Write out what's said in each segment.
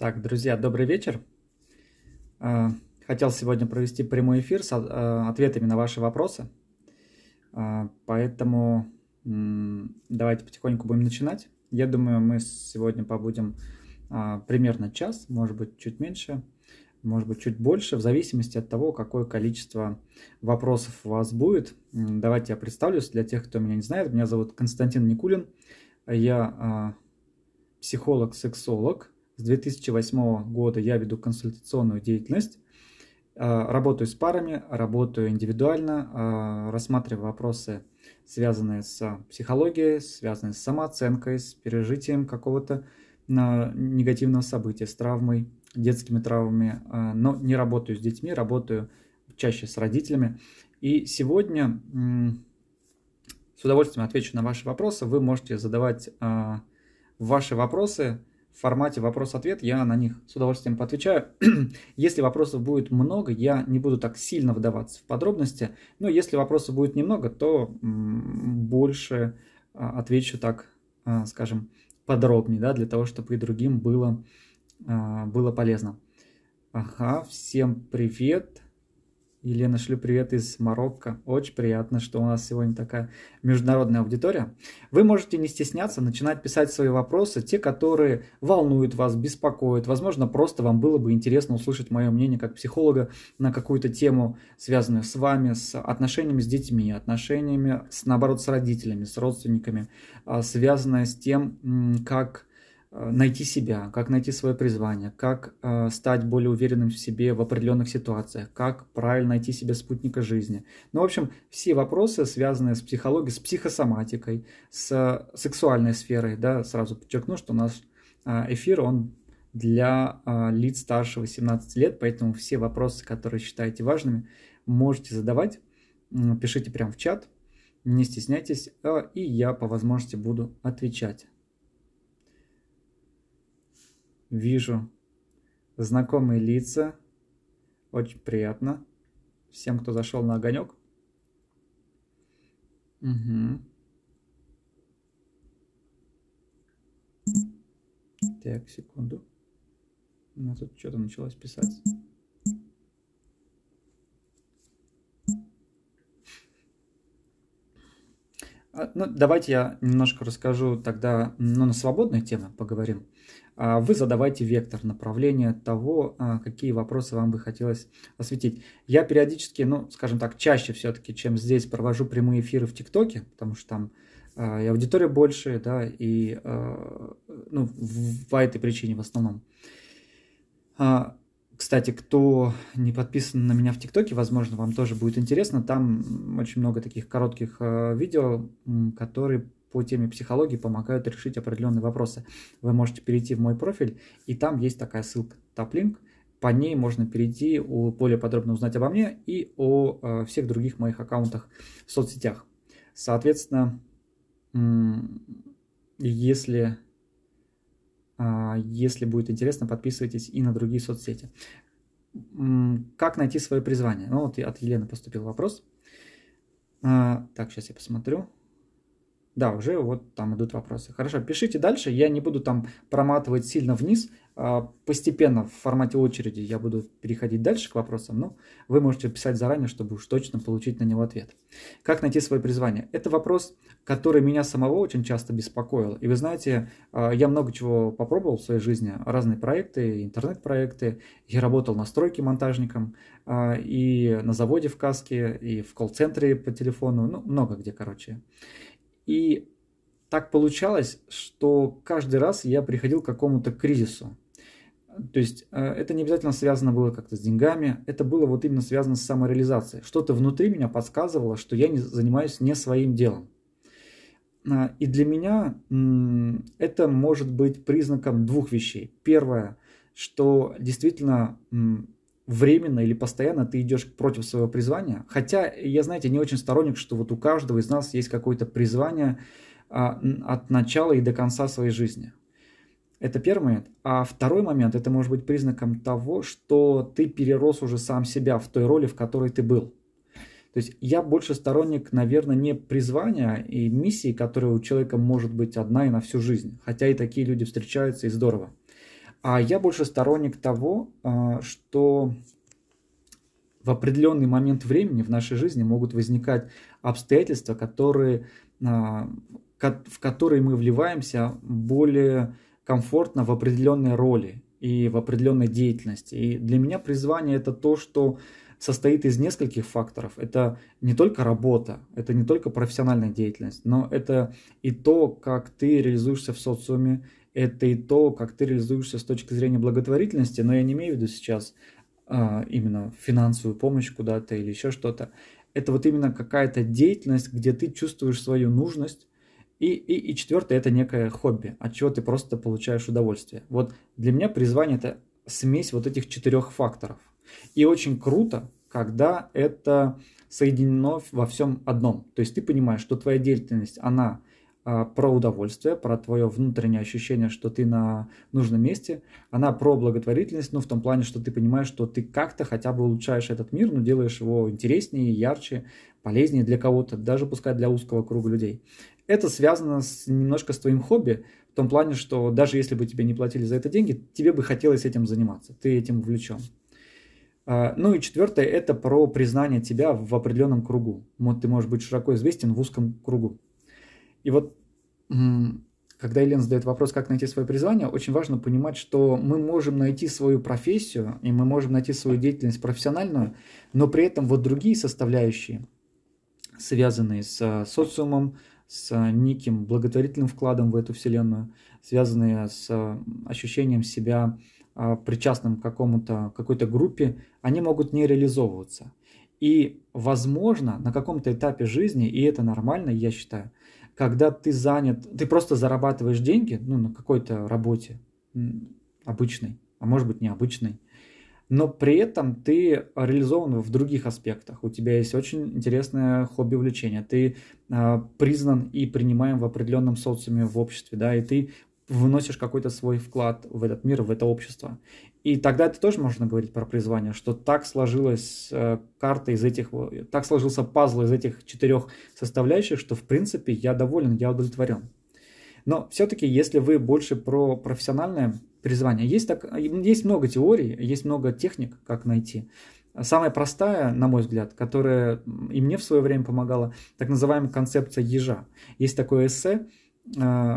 Так, друзья, добрый вечер. Э, хотел сегодня провести прямой эфир с э, ответами на ваши вопросы. Э, поэтому давайте потихоньку будем начинать. Я думаю, мы сегодня побудем примерно час, может быть, чуть меньше, может быть, чуть больше, в зависимости от того, какое количество вопросов у вас будет. Давайте я представлюсь для тех, кто меня не знает. Меня зовут Константин Никулин. Я психолог-сексолог, с 2008 года я веду консультационную деятельность, а, работаю с парами, работаю индивидуально, а, рассматриваю вопросы, связанные с психологией, связанные с самооценкой, с пережитием какого-то а, негативного события, с травмой, детскими травмами, но не работаю с детьми, работаю чаще с родителями. И сегодня с удовольствием отвечу на ваши вопросы. Вы можете задавать ваши вопросы в формате вопрос-ответ, я на них с удовольствием поотвечаю. если вопросов будет много, я не буду так сильно вдаваться в подробности, но если вопросов будет немного, то больше а, отвечу так, а, скажем, подробнее, да, для того, чтобы и другим было, а, было полезно. Ага, всем привет. Елена, шлю привет из Марокко. Очень приятно, что у нас сегодня такая международная аудитория. Вы можете не стесняться начинать писать свои вопросы, те, которые волнуют вас, беспокоят. Возможно, просто вам было бы интересно услышать мое мнение как психолога на какую-то тему, связанную с вами, с отношениями с детьми, отношениями, с, наоборот, с родителями, с родственниками, а, связанное с тем, как Э, найти себя, как найти свое призвание, как э, стать более уверенным в себе в определенных ситуациях, как правильно найти себе спутника жизни. Ну, в общем, все вопросы, связанные с психологией, с психосоматикой, с э, сексуальной сферой, да, сразу подчеркну, что у нас э, эфир, он для э, лиц старше 18 лет, поэтому все вопросы, которые считаете важными, можете задавать, пишите прямо в чат, не стесняйтесь, и я по возможности буду отвечать вижу знакомые лица. Очень приятно. Всем, кто зашел на огонек. Угу. Так, секунду. У нас тут что-то началось писать. А, ну, давайте я немножко расскажу тогда ну, на свободные темы поговорим. А вы задавайте вектор направления того, а, какие вопросы вам бы хотелось осветить. Я периодически, ну, скажем так, чаще все-таки, чем здесь, провожу прямые эфиры в ТикТоке, потому что там а, и аудитория больше, да, и, ну, по этой причине в основном. Кстати, кто не подписан на меня в ТикТоке, возможно, вам тоже будет интересно. Там очень много таких коротких видео, которые по теме психологии помогают решить определенные вопросы. Вы можете перейти в мой профиль, и там есть такая ссылка, топлинк, по ней можно перейти, более подробно узнать обо мне и о э, всех других моих аккаунтах в соцсетях. Соответственно, если, а, если будет интересно, подписывайтесь и на другие соцсети. Как найти свое призвание? Ну вот от Елены поступил вопрос. А, так, сейчас я посмотрю. Да, уже вот там идут вопросы. Хорошо, пишите дальше. Я не буду там проматывать сильно вниз. А, постепенно в формате очереди я буду переходить дальше к вопросам, но вы можете писать заранее, чтобы уж точно получить на него ответ. Как найти свое призвание? Это вопрос, который меня самого очень часто беспокоил. И вы знаете, а, я много чего попробовал в своей жизни. Разные проекты, интернет-проекты. Я работал на стройке монтажником, а, и на заводе в каске, и в колл-центре по телефону. Ну, много где, короче. И так получалось, что каждый раз я приходил к какому-то кризису. То есть э, это не обязательно связано было как-то с деньгами, это было вот именно связано с самореализацией. Что-то внутри меня подсказывало, что я не, занимаюсь не своим делом. А, и для меня это может быть признаком двух вещей. Первое, что действительно временно или постоянно ты идешь против своего призвания. Хотя я, знаете, не очень сторонник, что вот у каждого из нас есть какое-то призвание а, от начала и до конца своей жизни. Это первый момент. А второй момент, это может быть признаком того, что ты перерос уже сам себя в той роли, в которой ты был. То есть я больше сторонник, наверное, не призвания и миссии, которая у человека может быть одна и на всю жизнь. Хотя и такие люди встречаются, и здорово. А я больше сторонник того, а, что в определенный момент времени в нашей жизни могут возникать обстоятельства, которые, а, в которые мы вливаемся более комфортно в определенной роли и в определенной деятельности. И для меня призвание это то, что состоит из нескольких факторов. Это не только работа, это не только профессиональная деятельность, но это и то, как ты реализуешься в социуме, это и то, как ты реализуешься с точки зрения благотворительности, но я не имею в виду сейчас а, именно финансовую помощь куда-то или еще что-то. Это вот именно какая-то деятельность, где ты чувствуешь свою нужность. И, и, и четвертое это некое хобби, от чего ты просто получаешь удовольствие. Вот для меня призвание это смесь вот этих четырех факторов. И очень круто, когда это соединено во всем одном. То есть ты понимаешь, что твоя деятельность, она а, про удовольствие, про твое внутреннее ощущение, что ты на нужном месте. Она про благотворительность, ну, в том плане, что ты понимаешь, что ты как-то хотя бы улучшаешь этот мир, но ну, делаешь его интереснее, ярче, полезнее для кого-то, даже пускай для узкого круга людей. Это связано с, немножко с твоим хобби, в том плане, что даже если бы тебе не платили за это деньги, тебе бы хотелось этим заниматься, ты этим увлечен. А, ну и четвертое – это про признание тебя в определенном кругу. Вот ты можешь быть широко известен в узком кругу. И вот когда Елена задает вопрос, как найти свое призвание, очень важно понимать, что мы можем найти свою профессию, и мы можем найти свою деятельность профессиональную, но при этом вот другие составляющие, связанные с э, социумом, с э, неким благотворительным вкладом в эту вселенную, связанные с э, ощущением себя причастным к какому-то, какой-то группе, они могут не реализовываться. И, возможно, на каком-то этапе жизни, и это нормально, я считаю, когда ты занят, ты просто зарабатываешь деньги ну, на какой-то работе обычной, а может быть необычной, но при этом ты реализован в других аспектах. У тебя есть очень интересное хобби-увлечение. Ты э, признан и принимаем в определенном социуме, в обществе, да, и ты вносишь какой-то свой вклад в этот мир, в это общество. И тогда это тоже можно говорить про призвание, что так сложилась э, карта из этих, так сложился пазл из этих четырех составляющих, что в принципе я доволен, я удовлетворен. Но все-таки, если вы больше про профессиональное призвание, есть, так, есть много теорий, есть много техник, как найти. Самая простая, на мой взгляд, которая и мне в свое время помогала, так называемая концепция ежа. Есть такое эссе, э,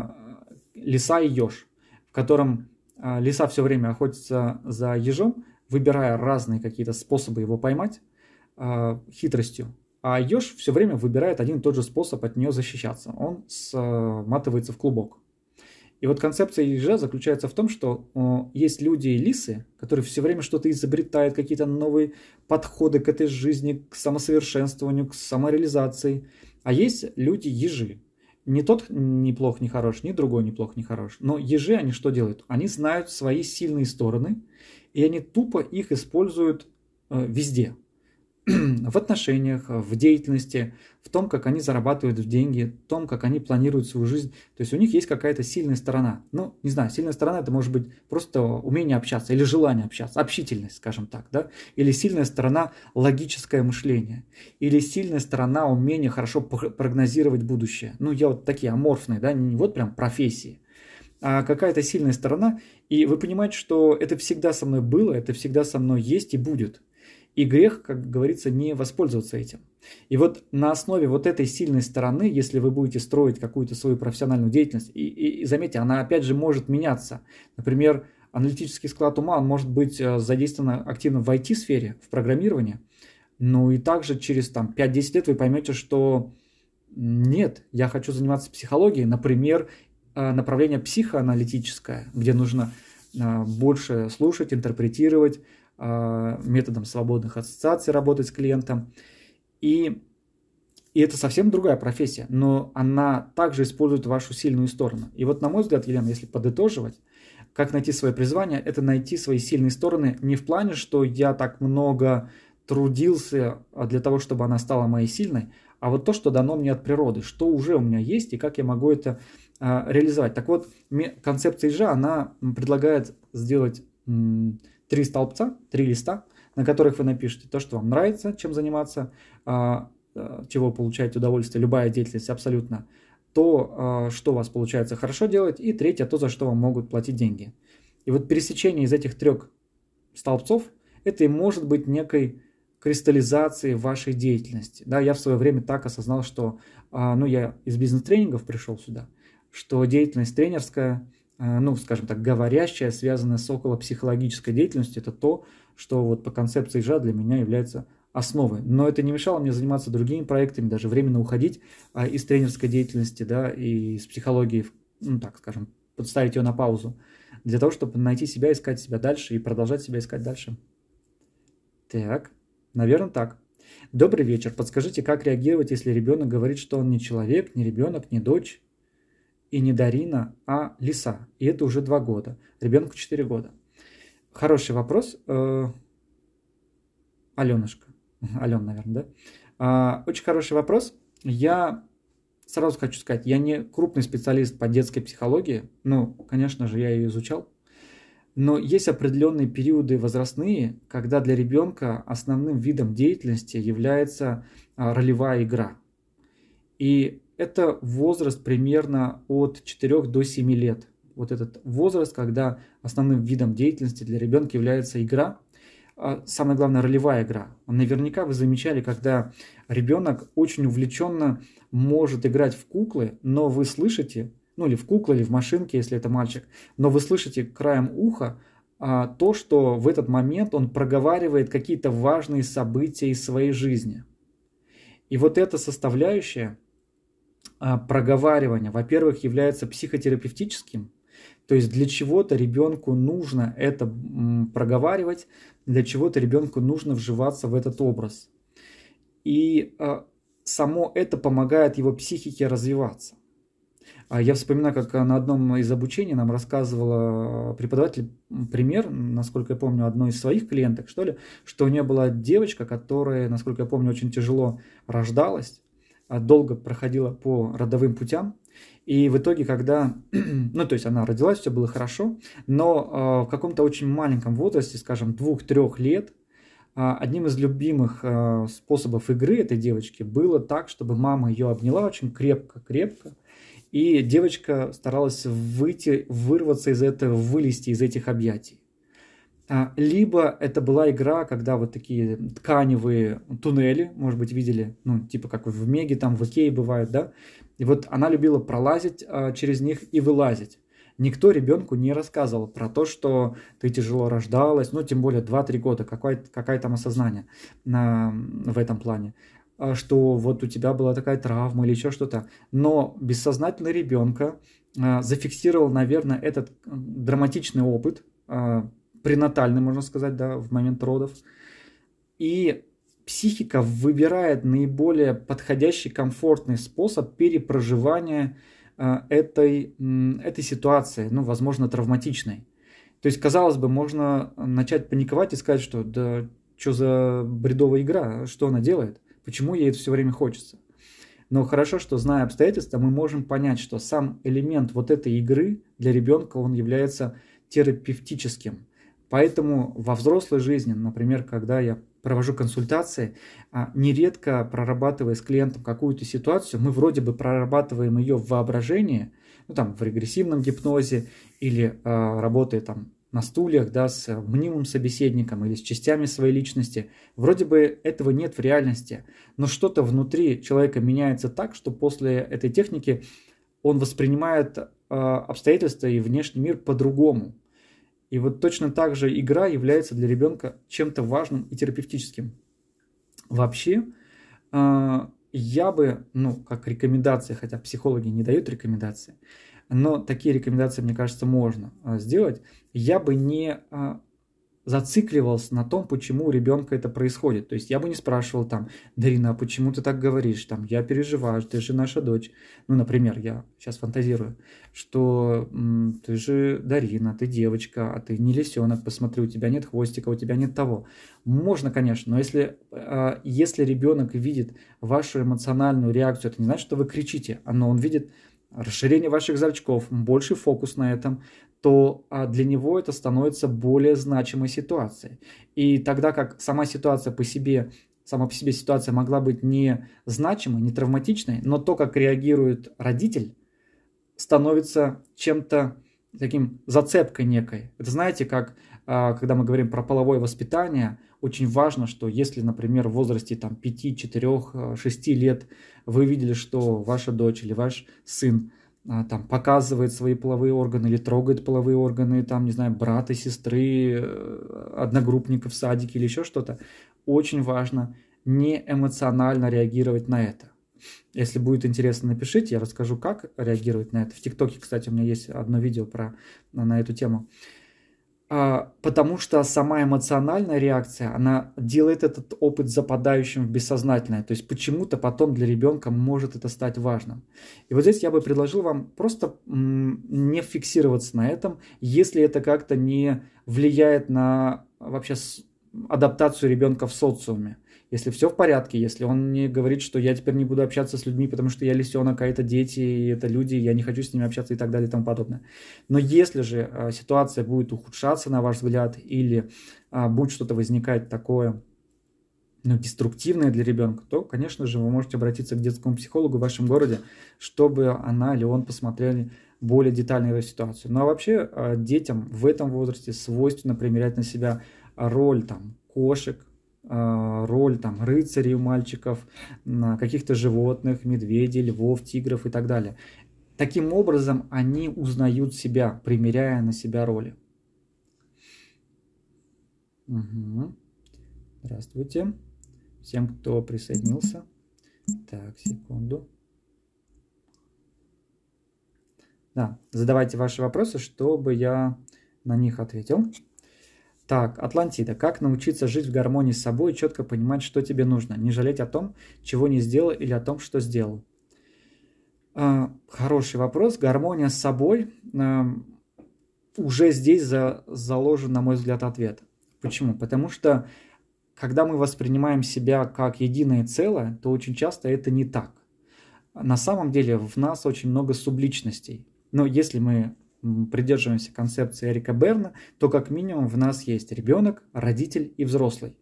лиса и еж, в котором а, лиса все время охотится за ежом, выбирая разные какие-то способы его поймать а, хитростью. А еж все время выбирает один и тот же способ от нее защищаться. Он сматывается а, в клубок. И вот концепция ежа заключается в том, что есть люди и лисы, которые все время что-то изобретают, какие-то новые подходы к этой жизни, к самосовершенствованию, к самореализации. А есть люди-ежи, не тот неплох, не хорош, ни другой неплох, не хорош. Но ежи, они что делают? Они знают свои сильные стороны, и они тупо их используют э, везде. в отношениях, в деятельности, в том, как они зарабатывают в деньги, в том, как они планируют свою жизнь. То есть у них есть какая-то сильная сторона. Ну, не знаю, сильная сторона это может быть просто умение общаться или желание общаться, общительность, скажем так, да, или сильная сторона логическое мышление, или сильная сторона умение хорошо прогнозировать будущее. Ну, я вот такие аморфные, да, не вот прям профессии а какая-то сильная сторона, и вы понимаете, что это всегда со мной было, это всегда со мной есть и будет. И грех, как говорится, не воспользоваться этим. И вот на основе вот этой сильной стороны, если вы будете строить какую-то свою профессиональную деятельность, и, и, и заметьте, она опять же может меняться. Например, аналитический склад ума, он может быть э, задействован активно в IT-сфере, в программировании. Ну и также через там, 5-10 лет вы поймете, что нет, я хочу заниматься психологией, например, э, направление психоаналитическое, где нужно а, больше слушать, интерпретировать, а, методом свободных ассоциаций работать с клиентом. И, и это совсем другая профессия, но она также использует вашу сильную сторону. И вот, на мой взгляд, Елена, если подытоживать, как найти свое призвание, это найти свои сильные стороны не в плане, что я так много трудился а, для того, чтобы она стала моей сильной, а вот то, что дано мне от природы, что уже у меня есть и как я могу это а, реализовать. Так вот, концепция ежа, она предлагает сделать три столбца, три листа, на которых вы напишете то, что вам нравится, чем заниматься, а, а, чего получаете удовольствие, любая деятельность абсолютно, то, что у вас получается хорошо делать, и третье, то, за что вам могут платить деньги. И вот пересечение из этих трех столбцов, это и может быть некой кристаллизации вашей деятельности. Да, я в свое время так осознал, что ну, я из бизнес-тренингов пришел сюда – что деятельность тренерская, э, ну, скажем так, говорящая, связанная с около психологической деятельностью, это то, что вот по концепции ЖА для меня является основой. Но это не мешало мне заниматься другими проектами, даже временно уходить а, из тренерской деятельности, да, и из психологии, ну, так скажем, подставить ее на паузу, для того, чтобы найти себя, искать себя дальше и продолжать себя искать дальше. Так, наверное, так. Добрый вечер. Подскажите, как реагировать, если ребенок говорит, что он не человек, не ребенок, не дочь, и не Дарина, а Лиса. И это уже два года. Ребенку четыре года. Хороший вопрос. Э, Аленушка. Ален, наверное, да? А, очень хороший вопрос. Я сразу хочу сказать, я не крупный специалист по детской психологии. Ну, конечно же, я ее изучал. Но есть определенные периоды возрастные, когда для ребенка основным видом деятельности является а, ролевая игра. И это возраст примерно от 4 до 7 лет. Вот этот возраст, когда основным видом деятельности для ребенка является игра, а самое главное, ролевая игра. Наверняка вы замечали, когда ребенок очень увлеченно может играть в куклы, но вы слышите, ну или в куклы, или в машинке, если это мальчик, но вы слышите краем уха а, то, что в этот момент он проговаривает какие-то важные события из своей жизни. И вот эта составляющая, а, проговаривание, во-первых, является психотерапевтическим, то есть для чего-то ребенку нужно это проговаривать, для чего-то ребенку нужно вживаться в этот образ. И а, само это помогает его психике развиваться. А я вспоминаю, как на одном из обучений нам рассказывала преподаватель пример, насколько я помню, одной из своих клиенток, что ли, что у нее была девочка, которая, насколько я помню, очень тяжело рождалась, а, долго проходила по родовым путям. И в итоге, когда, ну, то есть она родилась, все было хорошо, но э, в каком-то очень маленьком возрасте, скажем, двух-трех лет, э, одним из любимых э, способов игры этой девочки было так, чтобы мама ее обняла очень крепко-крепко, и девочка старалась выйти, вырваться из этого, вылезти из этих объятий. А, либо это была игра, когда вот такие тканевые туннели, может быть, видели, ну, типа как в Меге, там в Икее бывают, да? И вот она любила пролазить а, через них и вылазить. Никто ребенку не рассказывал про то, что ты тяжело рождалась, ну, тем более 2-3 года, какое, какое там осознание на в этом плане а что вот у тебя была такая травма или еще что-то. Но бессознательно ребенка а, зафиксировал, наверное, этот драматичный опыт, пренатальный, можно сказать, да, в момент родов. И психика выбирает наиболее подходящий, комфортный способ перепроживания э, этой, этой ситуации, ну, возможно, травматичной. То есть, казалось бы, можно начать паниковать и сказать, что да что за бредовая игра, что она делает, почему ей это все время хочется. Но хорошо, что зная обстоятельства, мы можем понять, что сам элемент вот этой игры для ребенка, он является терапевтическим. Поэтому во взрослой жизни, например, когда я провожу консультации, а, нередко прорабатывая с клиентом какую-то ситуацию, мы вроде бы прорабатываем ее в воображении, ну там в регрессивном гипнозе или э, работая там на стульях, да, с мнимым собеседником или с частями своей личности. Вроде бы этого нет в реальности, но что-то внутри человека меняется так, что после этой техники он воспринимает э, обстоятельства и внешний мир по-другому. И вот точно так же игра является для ребенка чем-то важным и терапевтическим. Вообще, а, я бы, ну, как рекомендации, хотя психологи не дают рекомендации, но такие рекомендации, мне кажется, можно а, сделать, я бы не а, зацикливался на том, почему у ребенка это происходит. То есть я бы не спрашивал там, Дарина, а почему ты так говоришь? Там, я переживаю, ты же наша дочь. Ну, например, я сейчас фантазирую, что ты же Дарина, ты девочка, а ты не лисенок, посмотри, у тебя нет хвостика, у тебя нет того. Можно, конечно, но если, а, если ребенок видит вашу эмоциональную реакцию, это не значит, что вы кричите, а, но он видит расширение ваших зрачков, больше фокус на этом, то а, для него это становится более значимой ситуацией. И тогда как сама ситуация по себе, сама по себе ситуация могла быть не значимой, не травматичной, но то, как реагирует родитель, становится чем-то таким зацепкой некой. Это знаете, как а, когда мы говорим про половое воспитание, очень важно, что если, например, в возрасте там, 5, 4, 6 лет вы видели, что ваша дочь или ваш сын – а, там показывает свои половые органы или трогает половые органы, там, не знаю, брата, сестры, э, одногруппников в садике или еще что-то, очень важно не эмоционально реагировать на это. Если будет интересно, напишите, я расскажу, как реагировать на это. В ТикТоке, кстати, у меня есть одно видео про, на, на эту тему. А, потому что сама эмоциональная реакция, она делает этот опыт западающим в бессознательное. То есть почему-то потом для ребенка может это стать важным. И вот здесь я бы предложил вам просто не фиксироваться на этом, если это как-то не влияет на вообще адаптацию ребенка в социуме если все в порядке, если он не говорит, что я теперь не буду общаться с людьми, потому что я лисенок, а это дети, и это люди, и я не хочу с ними общаться и так далее и тому подобное. Но если же а, ситуация будет ухудшаться, на ваш взгляд, или а, будет что-то возникать такое, ну, деструктивное для ребенка, то, конечно же, вы можете обратиться к детскому психологу в вашем городе, чтобы она или он посмотрели более детально эту ситуацию. Ну а вообще а, детям в этом возрасте свойственно примерять на себя роль там, кошек, Э, роль там рыцарей у мальчиков, каких-то животных, медведей, львов, тигров и так далее. Таким образом, они узнают себя, примеряя на себя роли. Угу. Здравствуйте. Всем, кто присоединился. Так, секунду. Да, задавайте ваши вопросы, чтобы я на них ответил. Так, Атлантида. Как научиться жить в гармонии с собой и четко понимать, что тебе нужно? Не жалеть о том, чего не сделал или о том, что сделал? А, хороший вопрос. Гармония с собой. Эм, уже здесь за, заложен, на мой взгляд, ответ. Почему? Потому что когда мы воспринимаем себя как единое целое, то очень часто это не так. На самом деле в нас очень много субличностей. Но если мы придерживаемся концепции Эрика Берна, то как минимум в нас есть ребенок, родитель и взрослый.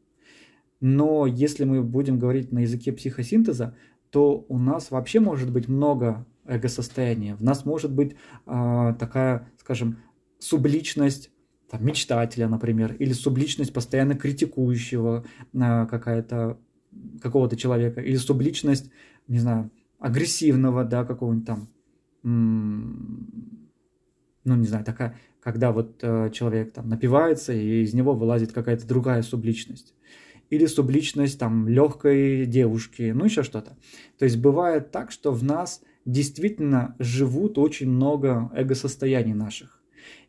Но если мы будем говорить на языке психосинтеза, то у нас вообще может быть много эго-состояния. В нас может быть э, такая, скажем, субличность там, мечтателя, например, или субличность постоянно критикующего э, какая-то какого-то человека, или субличность, не знаю, агрессивного, да, какого-нибудь там ну, не знаю, такая, когда вот э, человек там напивается, и из него вылазит какая-то другая субличность. Или субличность там легкой девушки, ну, еще что-то. То есть бывает так, что в нас действительно живут очень много эго-состояний наших.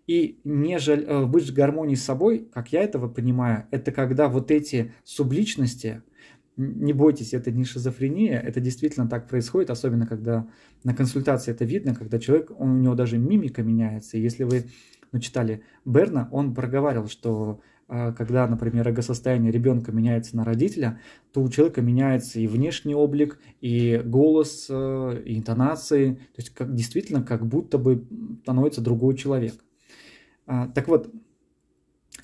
И не жаль, э, быть в гармонии с собой, как я этого понимаю, это когда вот эти субличности – не бойтесь, это не шизофрения, это действительно так происходит, особенно когда на консультации это видно, когда человек, он, у него даже мимика меняется. если вы ну, читали Берна, он проговаривал, что э, когда, например, эго-состояние ребенка меняется на родителя, то у человека меняется и внешний облик, и голос, э, и интонации. То есть как, действительно как будто бы становится другой человек. А, так вот,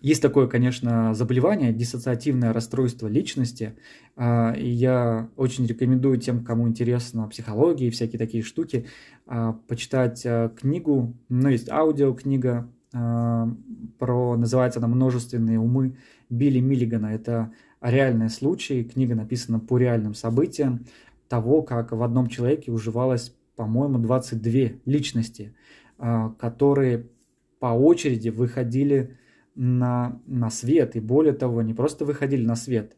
есть такое, конечно, заболевание, диссоциативное расстройство личности. А, и Я очень рекомендую тем, кому интересно психология и всякие такие штуки, а, почитать а, книгу, ну, есть аудиокнига про, называется она «Множественные умы» Билли Миллигана. Это реальный случай, книга написана по реальным событиям того, как в одном человеке уживалось, по-моему, 22 личности, которые по очереди выходили на, на свет. И более того, не просто выходили на свет,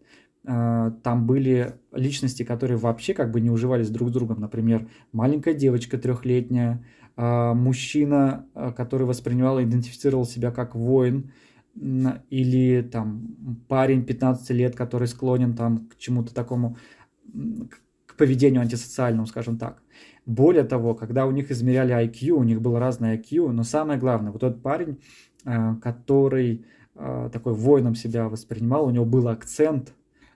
а, там были личности, которые вообще как бы не уживались друг с другом. Например, маленькая девочка трехлетняя, а, мужчина, а, который воспринимал и идентифицировал себя как воин, или там парень 15 лет, который склонен там к чему-то такому, к поведению антисоциальному, скажем так. Более того, когда у них измеряли IQ, у них был разный IQ, но самое главное, вот этот парень, Э, который э, такой воином себя воспринимал, у него был акцент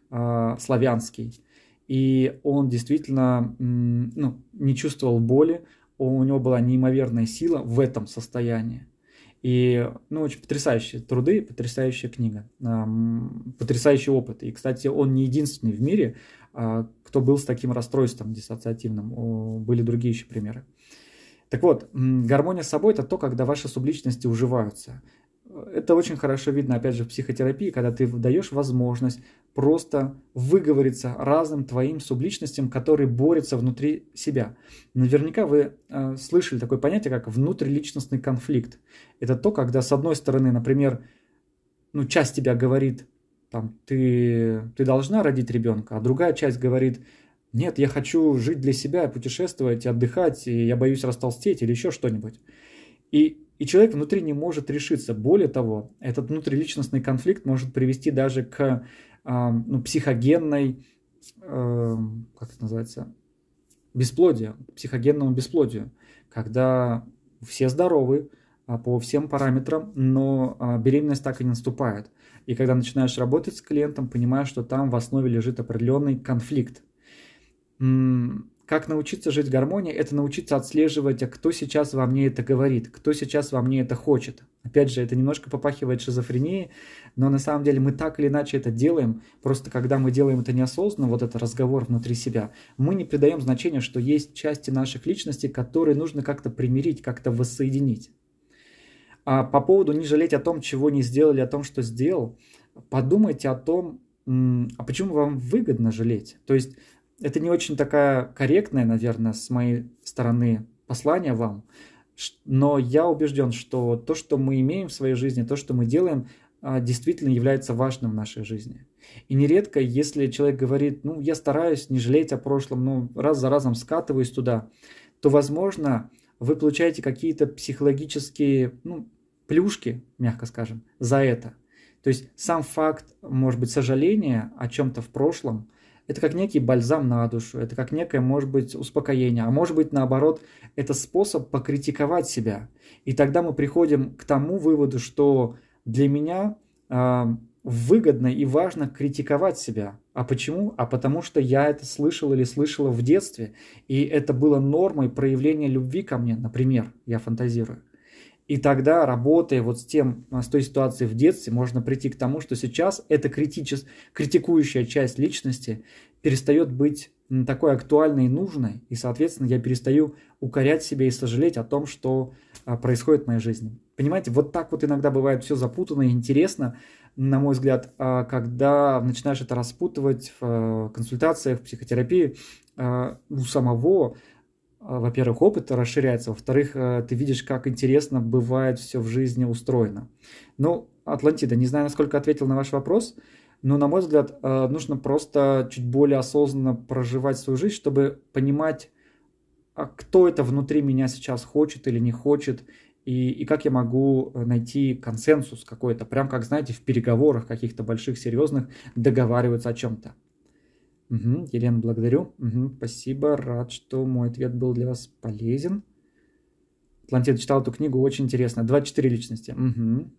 э, славянский, и он действительно ну, не чувствовал боли, у него была неимоверная сила в этом состоянии. И, ну, очень потрясающие труды, потрясающая книга, эм, потрясающий опыт. И, кстати, он не единственный в мире, э, кто был с таким расстройством диссоциативным. О, были другие еще примеры. Так вот, гармония с собой – это то, когда ваши субличности уживаются. Это очень хорошо видно, опять же, в психотерапии, когда ты даешь возможность просто выговориться разным твоим субличностям, которые борются внутри себя. Наверняка вы э, слышали такое понятие, как внутриличностный конфликт. Это то, когда, с одной стороны, например, ну, часть тебя говорит, там, ты, ты должна родить ребенка, а другая часть говорит – нет, я хочу жить для себя, путешествовать, отдыхать, и я боюсь растолстеть или еще что-нибудь. И, и человек внутри не может решиться. Более того, этот внутриличностный конфликт может привести даже к э, ну, психогенной, э, как это называется, бесплодию, психогенному бесплодию, когда все здоровы а, по всем параметрам, но беременность так и не наступает. И когда начинаешь работать с клиентом, понимаешь, что там в основе лежит определенный конфликт, как научиться жить в гармонии, это научиться отслеживать, а кто сейчас во мне это говорит, кто сейчас во мне это хочет. Опять же, это немножко попахивает шизофренией, но на самом деле мы так или иначе это делаем, просто когда мы делаем это неосознанно, вот этот разговор внутри себя, мы не придаем значения, что есть части наших личностей, которые нужно как-то примирить, как-то воссоединить. А по поводу не жалеть о том, чего не сделали, о том, что сделал, подумайте о том, а почему вам выгодно жалеть. То есть это не очень такая корректная, наверное, с моей стороны послание вам, но я убежден, что то, что мы имеем в своей жизни, то, что мы делаем, а, действительно является важным в нашей жизни. И нередко, если человек говорит, ну, я стараюсь не жалеть о прошлом, ну, раз за разом скатываюсь туда, то, возможно, вы получаете какие-то психологические, ну, плюшки, мягко скажем, за это. То есть сам факт, может быть, сожаления о чем-то в прошлом – это как некий бальзам на душу, это как некое, может быть, успокоение, а может быть, наоборот, это способ покритиковать себя. И тогда мы приходим к тому выводу, что для меня э, выгодно и важно критиковать себя. А почему? А потому что я это слышал или слышала в детстве, и это было нормой проявления любви ко мне, например, я фантазирую. И тогда, работая вот с, тем, а, с той ситуацией в детстве, можно прийти к тому, что сейчас эта критичес, критикующая часть личности перестает быть такой актуальной и нужной, и, соответственно, я перестаю укорять себя и сожалеть о том, что а, происходит в моей жизни. Понимаете, вот так вот иногда бывает все запутанно и интересно, на мой взгляд, а, когда начинаешь это распутывать в консультациях, в психотерапии, у самого а, во-первых, опыт расширяется, во-вторых, э, ты видишь, как интересно бывает все в жизни устроено. Ну, Атлантида, не знаю, насколько ответил на ваш вопрос, но, на мой взгляд, э, нужно просто чуть более осознанно проживать свою жизнь, чтобы понимать, а кто это внутри меня сейчас хочет или не хочет, и, и как я могу э, найти консенсус какой-то, прям как, знаете, в переговорах каких-то больших, серьезных договариваться о чем-то. Угу, Елена, благодарю. Угу, спасибо, рад, что мой ответ был для вас полезен. Атлантида читал эту книгу, очень интересно. 24 личности. Угу.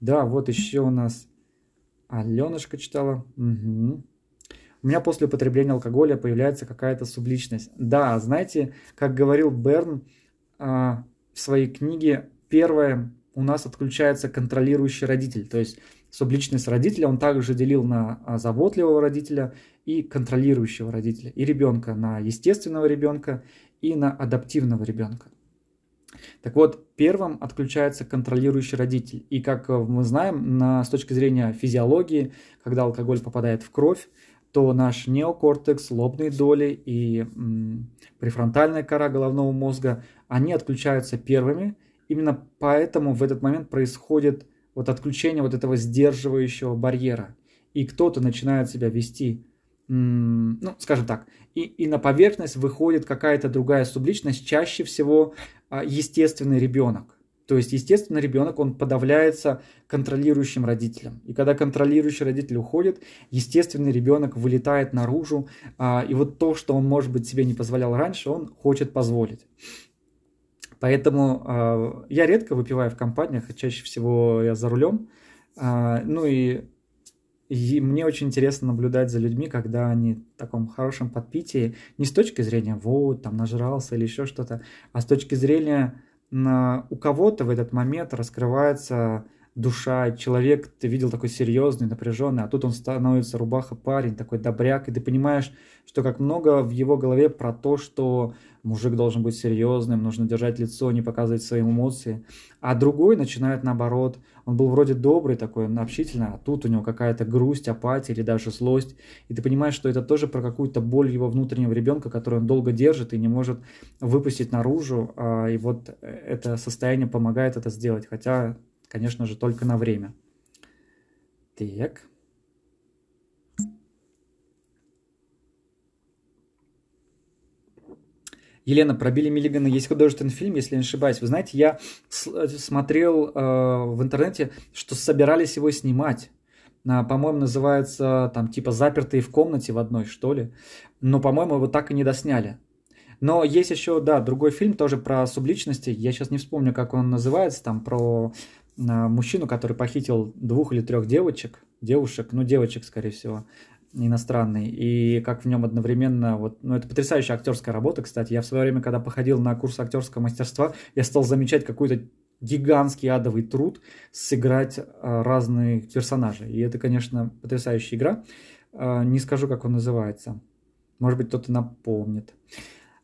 Да, вот еще у нас Аленушка читала. Угу. У меня после употребления алкоголя появляется какая-то субличность. Да, знаете, как говорил Берн э, в своей книге, первое, у нас отключается контролирующий родитель. То есть субличность родителя он также делил на а, заботливого родителя и контролирующего родителя, и ребенка на естественного ребенка, и на адаптивного ребенка. Так вот, первым отключается контролирующий родитель. И как э, мы знаем, на, с точки зрения физиологии, когда алкоголь попадает в кровь, то наш неокортекс, лобные доли и м, префронтальная кора головного мозга, они отключаются первыми. Именно поэтому в этот момент происходит вот отключение вот этого сдерживающего барьера. И кто-то начинает себя вести ну, скажем так, и, и на поверхность выходит какая-то другая субличность, чаще всего а, естественный ребенок. То есть, естественно, ребенок, он подавляется контролирующим родителем. И когда контролирующий родитель уходит, естественный ребенок вылетает наружу. А, и вот то, что он, может быть, себе не позволял раньше, он хочет позволить. Поэтому а, я редко выпиваю в компаниях, чаще всего я за рулем. Ну и и мне очень интересно наблюдать за людьми, когда они в таком хорошем подпитии, не с точки зрения «вот, там нажрался» или еще что-то, а с точки зрения на... у кого-то в этот момент раскрывается душа, человек, ты видел такой серьезный, напряженный, а тут он становится рубаха парень, такой добряк, и ты понимаешь, что как много в его голове про то, что мужик должен быть серьезным, нужно держать лицо, не показывать свои эмоции, а другой начинает наоборот он был вроде добрый такой, он общительный, а тут у него какая-то грусть, апатия или даже злость. И ты понимаешь, что это тоже про какую-то боль его внутреннего ребенка, который он долго держит и не может выпустить наружу. А, и вот э, это состояние помогает это сделать, хотя, конечно же, только на время. Так. Елена, про Билли Миллигана есть художественный фильм, если не ошибаюсь. Вы знаете, я э, смотрел э, в интернете, что собирались его снимать. А, по-моему, называется там типа «Запертые в комнате в одной», что ли. Но, по-моему, его так и не досняли. Но есть еще, да, другой фильм тоже про субличности. Я сейчас не вспомню, как он называется, там про э, мужчину, который похитил двух или трех девочек, девушек, ну девочек, скорее всего, иностранный, и как в нем одновременно, вот, ну, это потрясающая актерская работа, кстати, я в свое время, когда походил на курс актерского мастерства, я стал замечать какой-то гигантский адовый труд сыграть а, разные персонажи, и это, конечно, потрясающая игра, а, не скажу, как он называется, может быть, кто-то напомнит.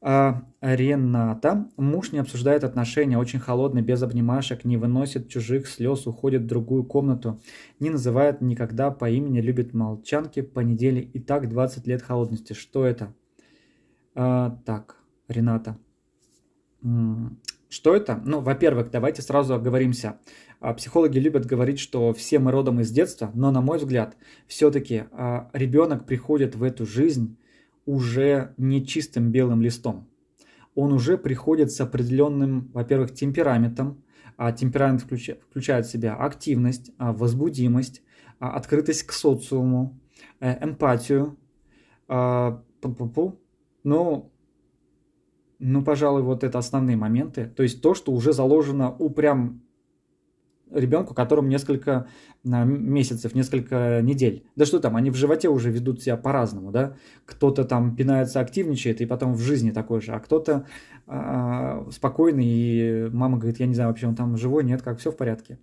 А, Рената. Муж не обсуждает отношения, очень холодный, без обнимашек, не выносит чужих слез, уходит в другую комнату, не называет никогда по имени, любит молчанки по неделе. И так 20 лет холодности. Что это? А, так, Рената. Что это? Ну, во-первых, давайте сразу оговоримся. А, психологи любят говорить, что все мы родом из детства, но, на мой взгляд, все-таки а, ребенок приходит в эту жизнь уже не чистым белым листом. Он уже приходит с определенным, во-первых, темпераментом, а темперамент включает, в себя активность, а, возбудимость, а, открытость к социуму, э, эмпатию. Ну, ну, пожалуй, вот это основные моменты. То есть то, что уже заложено у прям ребенку, которому несколько месяцев, несколько недель. Да что там, они в животе уже ведут себя по-разному, да? Кто-то там пинается, активничает, и потом в жизни такой же, а кто-то э, спокойный, и мама говорит, я не знаю, вообще он там живой, нет, как, все в порядке.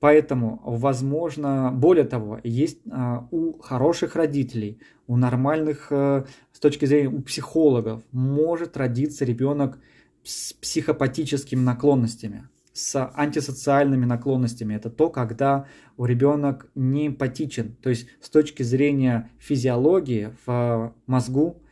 Поэтому, возможно, более того, есть э, у хороших родителей, у нормальных, э, с точки зрения, у психологов, может родиться ребенок с психопатическими наклонностями – с антисоциальными наклонностями. Это то, когда у ребенок не эмпатичен. То есть с точки зрения физиологии в э, мозгу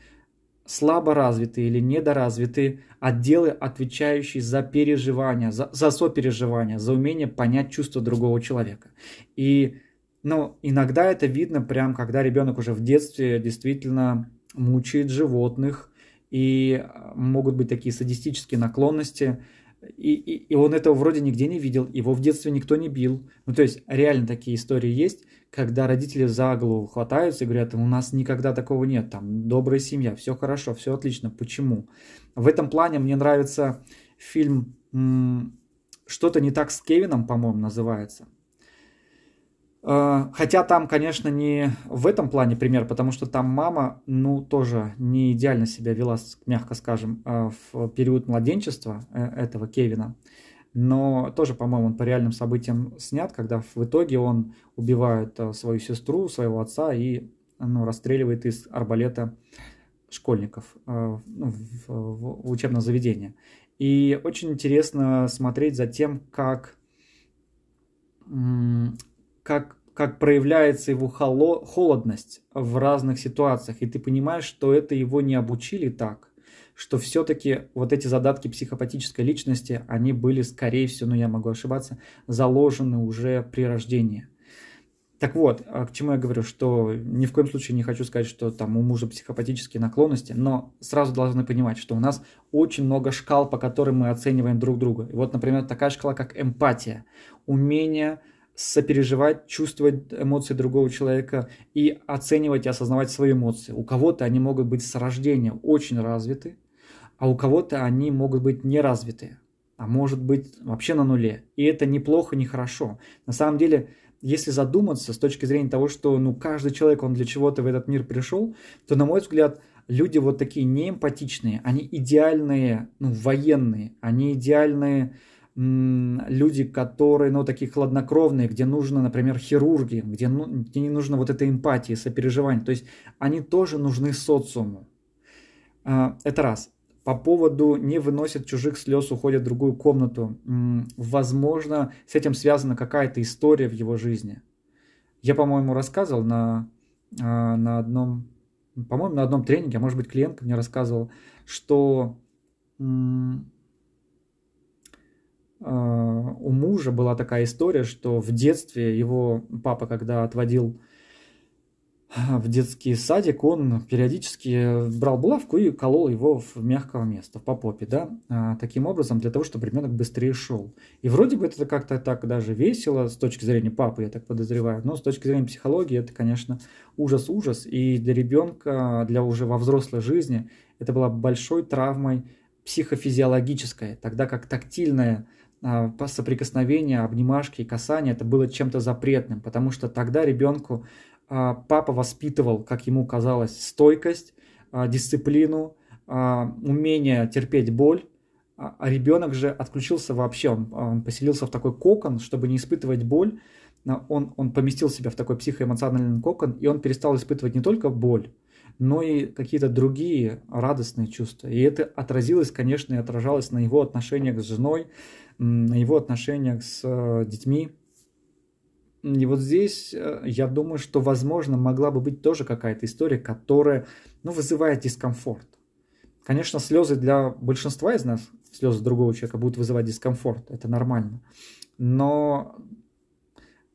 слабо развиты или недоразвиты отделы, отвечающие за переживания, за, за сопереживание, за умение понять чувства другого человека. И ну, иногда это видно прям, когда ребенок уже в детстве действительно мучает животных, и э, могут быть такие садистические наклонности – и, и, и он этого вроде нигде не видел, его в детстве никто не бил. Ну, то есть, реально такие истории есть, когда родители за голову хватаются и говорят, у нас никогда такого нет, там, добрая семья, все хорошо, все отлично, почему? В этом плане мне нравится фильм «Что-то не так с Кевином», по-моему, называется – Э, хотя там, конечно, не в этом плане пример, потому что там мама, ну, тоже не идеально себя вела, мягко скажем, э, в период младенчества э, этого Кевина. Но тоже, по-моему, он по реальным событиям снят, когда в итоге он убивает свою сестру, своего отца и ну, расстреливает из арбалета школьников ну, в, в учебном заведении. И очень интересно смотреть за тем, как как, как проявляется его холодность в разных ситуациях. И ты понимаешь, что это его не обучили так, что все-таки вот эти задатки психопатической личности, они были, скорее всего, но ну, я могу ошибаться, заложены уже при рождении. Так вот, а к чему я говорю, что ни в коем случае не хочу сказать, что там у мужа психопатические наклонности, но сразу должны понимать, что у нас очень много шкал, по которым мы оцениваем друг друга. И вот, например, такая шкала, как эмпатия, умение сопереживать, чувствовать эмоции другого человека и оценивать и осознавать свои эмоции. У кого-то они могут быть с рождения очень развиты, а у кого-то они могут быть неразвиты, а может быть вообще на нуле. И это неплохо, не хорошо. На самом деле, если задуматься с точки зрения того, что ну, каждый человек, он для чего-то в этот мир пришел, то, на мой взгляд, люди вот такие неэмпатичные, они идеальные, ну, военные, они идеальные люди, которые, ну, такие хладнокровные, где нужно, например, хирурги, где, ну, где не нужно вот этой эмпатии, сопереживания. То есть они тоже нужны социуму. А, это раз. По поводу не выносят чужих слез, уходят в другую комнату. Возможно, с этим связана какая-то история в его жизни. Я, по-моему, рассказывал на, а, на одном, по-моему, на одном тренинге, а может быть, клиентка мне рассказывал, что Э, у мужа была такая история, что в детстве его папа, когда отводил э, в детский садик, он периодически брал булавку и колол его в мягкого места, по попе, да, а таким образом, для того, чтобы ребенок быстрее шел. И вроде бы это как-то так даже весело с точки зрения папы, я так подозреваю, но с точки зрения психологии это, конечно, ужас-ужас, и для ребенка, для уже во взрослой жизни это была большой травмой психофизиологической, тогда как тактильная – а, соприкосновение, обнимашки и касания, это было чем-то запретным, потому что тогда ребенку а, папа воспитывал, как ему казалось, стойкость, а, дисциплину, умение терпеть боль, а ребенок же отключился вообще, он поселился в такой кокон, чтобы не испытывать боль, он, он поместил себя в такой психоэмоциональный кокон, и он перестал испытывать не только боль, но и какие-то другие радостные чувства. И это отразилось, конечно, и отражалось на его отношениях с женой, на его отношениях с э, детьми. И вот здесь, э, я думаю, что, возможно, могла бы быть тоже какая-то история, которая ну, вызывает дискомфорт. Конечно, слезы для большинства из нас, слезы другого человека будут вызывать дискомфорт, это нормально. Но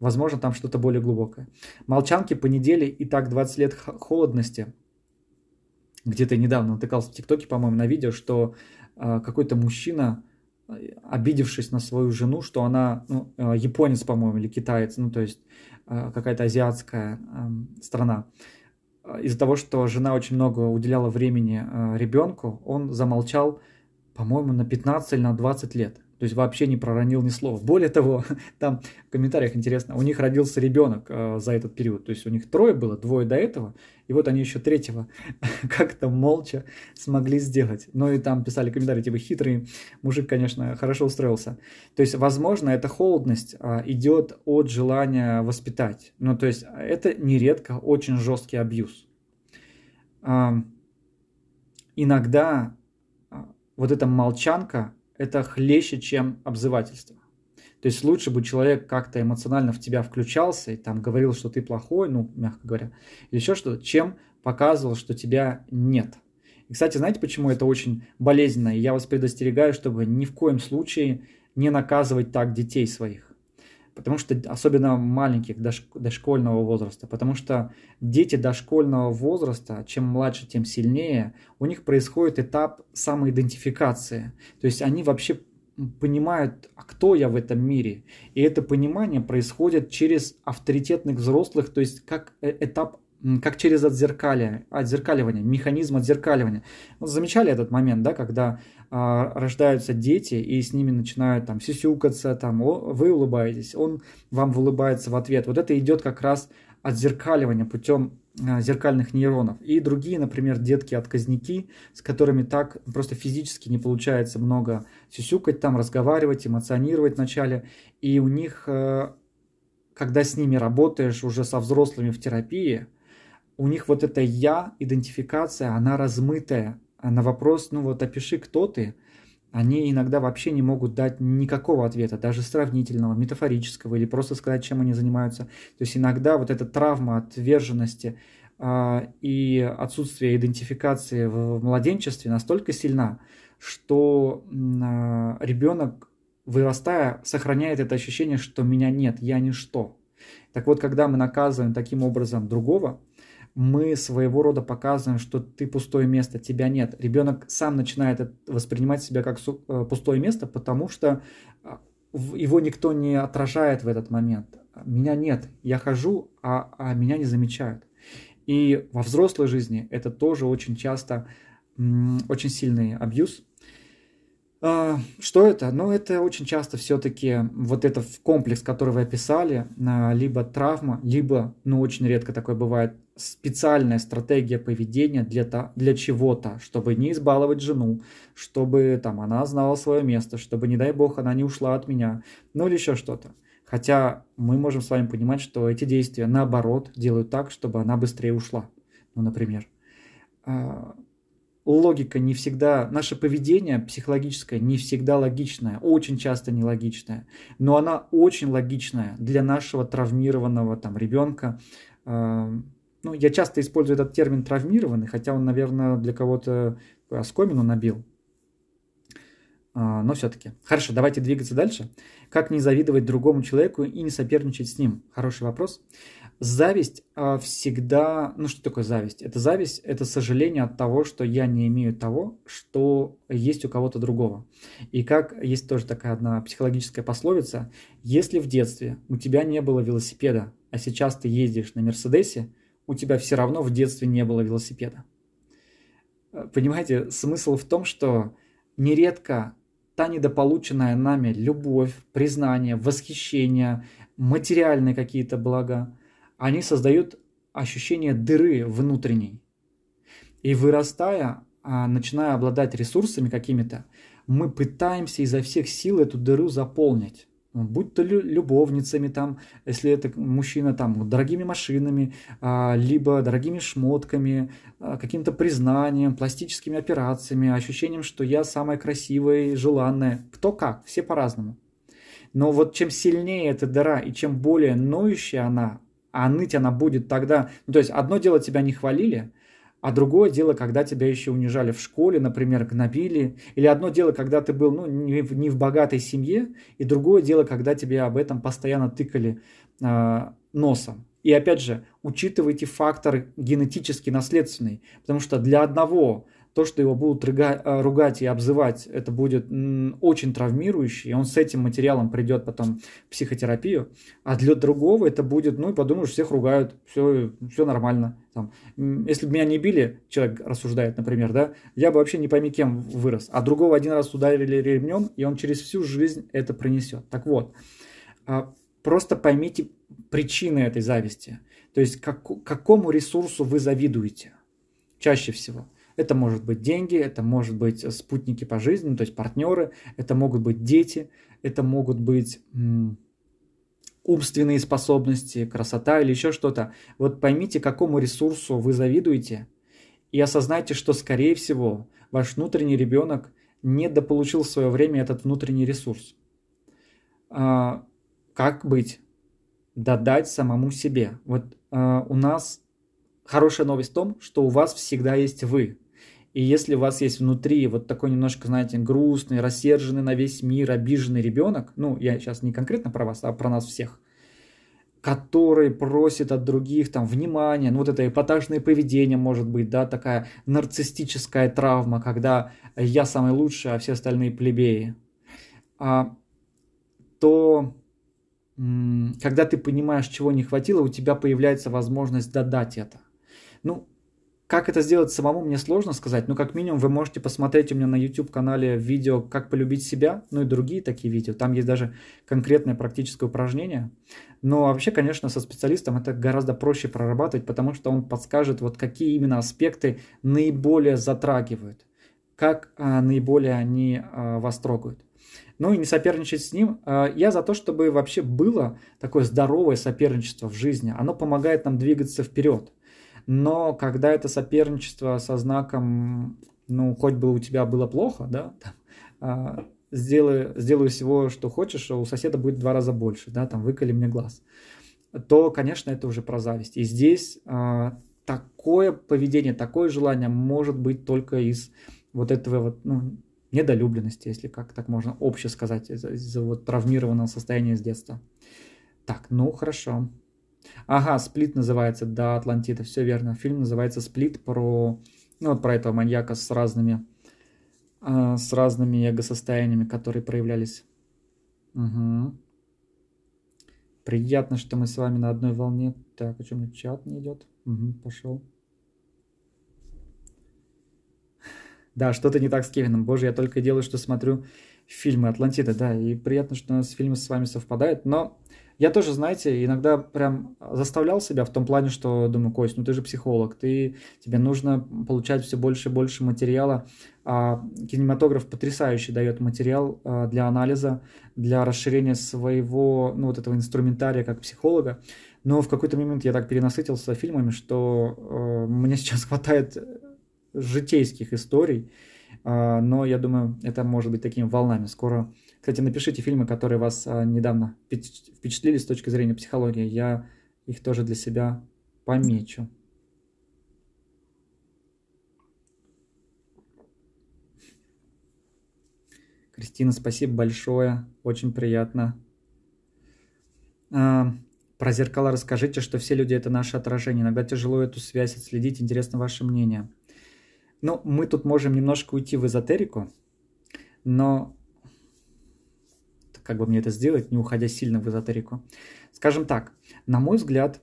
Возможно, там что-то более глубокое. Молчанки по неделе и так 20 лет холодности где-то недавно натыкался в ТикТоке, по-моему, на видео, что а, какой-то мужчина, а, обидевшись на свою жену, что она ну, а, японец, по-моему, или китаец, ну то есть какая-то азиатская страна, из-за того, что жена очень много уделяла времени ребенку, он замолчал, по-моему, на 15 или на 20 лет. То есть вообще не проронил ни слова. Более того, там в комментариях интересно, у них родился ребенок э, за этот период. То есть у них трое было, двое до этого, и вот они еще третьего как-то молча смогли сделать. Ну и там писали комментарии, типа хитрый мужик, конечно, хорошо устроился. То есть, возможно, эта холодность э, идет от желания воспитать. Ну то есть а, это нередко очень жесткий абьюз. Э, иногда а, вот эта молчанка – это хлеще, чем обзывательство. То есть лучше бы человек как-то эмоционально в тебя включался и там говорил, что ты плохой, ну, мягко говоря, или еще что-то, чем показывал, что тебя нет. И, кстати, знаете, почему это очень болезненно? я вас предостерегаю, чтобы ни в коем случае не наказывать так детей своих потому что особенно маленьких дош, дошкольного возраста, потому что дети дошкольного возраста, чем младше, тем сильнее, у них происходит этап самоидентификации, то есть они вообще понимают, а кто я в этом мире. И это понимание происходит через авторитетных взрослых, то есть как э, этап как через отзеркаливание, отзеркаливание, механизм отзеркаливания. Вот замечали этот момент, да, когда а, рождаются дети и с ними начинают там сисюкаться, там, о, вы улыбаетесь, он вам улыбается в ответ. Вот это идет как раз отзеркаливание путем а, зеркальных нейронов. И другие, например, детки-отказники, с которыми так просто физически не получается много сисюкать, там разговаривать, эмоционировать вначале, и у них... Э, когда с ними работаешь уже со взрослыми в терапии, у них вот эта «я», идентификация, она размытая. А на вопрос, ну вот опиши, кто ты, они иногда вообще не могут дать никакого ответа, даже сравнительного, метафорического, или просто сказать, чем они занимаются. То есть иногда вот эта травма отверженности э, и отсутствие идентификации в, в младенчестве настолько сильна, что э, ребенок, вырастая, сохраняет это ощущение, что меня нет, я ничто. Так вот, когда мы наказываем таким образом другого, мы своего рода показываем, что ты пустое место, тебя нет. Ребенок сам начинает воспринимать себя как э, пустое место, потому что а, его никто не отражает в этот момент. Меня нет, я хожу, а, а меня не замечают. И во взрослой жизни это тоже очень часто очень сильный абьюз. А, что это? Ну, это очень часто все-таки вот этот комплекс, который вы описали, а, либо травма, либо, ну, очень редко такое бывает, специальная стратегия поведения для, та, для чего-то, чтобы не избаловать жену, чтобы там она знала свое место, чтобы, не дай бог, она не ушла от меня, ну или еще что-то. Хотя мы можем с вами понимать, что эти действия, наоборот, делают так, чтобы она быстрее ушла. Ну, например, а, логика не всегда, наше поведение психологическое не всегда логичное, очень часто нелогичное, но она очень логичная для нашего травмированного там ребенка, ну, я часто использую этот термин травмированный, хотя он, наверное, для кого-то оскомину набил. А, но все-таки. Хорошо, давайте двигаться дальше. Как не завидовать другому человеку и не соперничать с ним? Хороший вопрос. Зависть а, всегда... Ну, что такое зависть? Это зависть, это сожаление от того, что я не имею того, что есть у кого-то другого. И как есть тоже такая одна психологическая пословица. Если в детстве у тебя не было велосипеда, а сейчас ты ездишь на Мерседесе, у тебя все равно в детстве не было велосипеда. Э, понимаете, смысл в том, что нередко та недополученная нами любовь, признание, восхищение, материальные какие-то блага, они создают ощущение дыры внутренней. И вырастая, а, начиная обладать ресурсами какими-то, мы пытаемся изо всех сил эту дыру заполнить будь то любовницами, там, если это мужчина, там, дорогими машинами, а, либо дорогими шмотками, а, каким-то признанием, пластическими операциями, ощущением, что я самая красивая и желанная. Кто как, все по-разному. Но вот чем сильнее эта дыра и чем более ноющая она, а ныть она будет тогда... Ну, то есть одно дело тебя не хвалили – а другое дело, когда тебя еще унижали в школе, например, гнобили. Или одно дело, когда ты был ну, не, в, не в богатой семье, и другое дело, когда тебе об этом постоянно тыкали э, носом. И опять же, учитывайте фактор генетически наследственный, потому что для одного то, что его будут а, ругать и обзывать, это будет очень травмирующе, и он с этим материалом придет потом в психотерапию. А для другого это будет, ну и подумаешь, всех ругают, все, все нормально. Там, если бы меня не били, человек рассуждает, например, да, я бы вообще не пойми кем вырос. А другого один раз ударили ремнем, и он через всю жизнь это принесет. Так вот, а, просто поймите причины этой зависти. То есть как, какому ресурсу вы завидуете чаще всего – это может быть деньги, это может быть э, спутники по жизни, то есть партнеры, это могут быть дети, это могут быть умственные способности, красота или еще что-то. Вот поймите, какому ресурсу вы завидуете, и осознайте, что, скорее всего, ваш внутренний ребенок недополучил в свое время этот внутренний ресурс. А, как быть? Додать самому себе. Вот а, у нас хорошая новость в том, что у вас всегда есть вы. И если у вас есть внутри вот такой немножко, знаете, грустный, рассерженный на весь мир, обиженный ребенок, ну, я сейчас не конкретно про вас, а про нас всех, который просит от других там внимания, ну вот это эпатажное поведение может быть, да, такая нарциссическая травма, когда я самый лучший, а все остальные плебеи, а, то когда ты понимаешь, чего не хватило, у тебя появляется возможность додать это. Ну, как это сделать самому, мне сложно сказать, но как минимум вы можете посмотреть у меня на YouTube-канале видео «Как полюбить себя», ну и другие такие видео. Там есть даже конкретное практическое упражнение. Но вообще, конечно, со специалистом это гораздо проще прорабатывать, потому что он подскажет, вот какие именно аспекты наиболее затрагивают, как а, наиболее они а, вас трогают ну и не соперничать с ним. А, я за то, чтобы вообще было такое здоровое соперничество в жизни. Оно помогает нам двигаться вперед но когда это соперничество со знаком, ну, хоть бы у тебя было плохо, да, там, а, сделай, сделай всего, что хочешь, а у соседа будет в два раза больше, да, там, выколи мне глаз, то, конечно, это уже про зависть. И здесь а, такое поведение, такое желание может быть только из вот этого вот, ну, недолюбленности, если как так можно обще сказать, из-за из вот травмированного состояния с детства. Так, ну хорошо. Ага, «Сплит» называется, да, «Атлантида», все верно. Фильм называется «Сплит» про, ну, вот про этого маньяка с разными, э, с разными эго-состояниями, которые проявлялись. Угу. Приятно, что мы с вами на одной волне. Так, о а чем чат не идет? Угу, пошел. Да, что-то не так с Кевином. Боже, я только делаю, что смотрю фильмы Атлантида, да, и приятно, что у нас фильмы с вами совпадают, но я тоже, знаете, иногда прям заставлял себя в том плане, что думаю, Кость, ну ты же психолог, ты, тебе нужно получать все больше и больше материала. А, кинематограф потрясающе дает материал а, для анализа, для расширения своего, ну вот этого инструментария как психолога. Но в какой-то момент я так перенасытился фильмами, что э, мне сейчас хватает житейских историй, а, но я думаю, это может быть такими волнами. Скоро кстати, напишите фильмы, которые вас а, недавно впечатлили с точки зрения психологии. Я их тоже для себя помечу. Кристина, спасибо большое. Очень приятно. А, про зеркала расскажите, что все люди – это наше отражение. Иногда тяжело эту связь отследить. Интересно ваше мнение. Ну, мы тут можем немножко уйти в эзотерику, но как бы мне это сделать, не уходя сильно в эзотерику. Скажем так, на мой взгляд,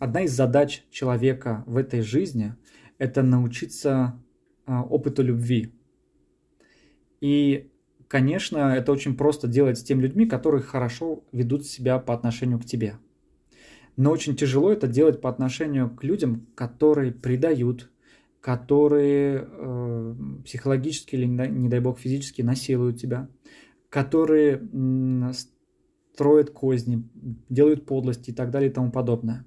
одна из задач человека в этой жизни – это научиться а, опыту любви. И, конечно, это очень просто делать с теми людьми, которые хорошо ведут себя по отношению к тебе. Но очень тяжело это делать по отношению к людям, которые предают, которые э, психологически или, не дай бог, физически насилуют тебя – которые строят козни, делают подлости и так далее и тому подобное.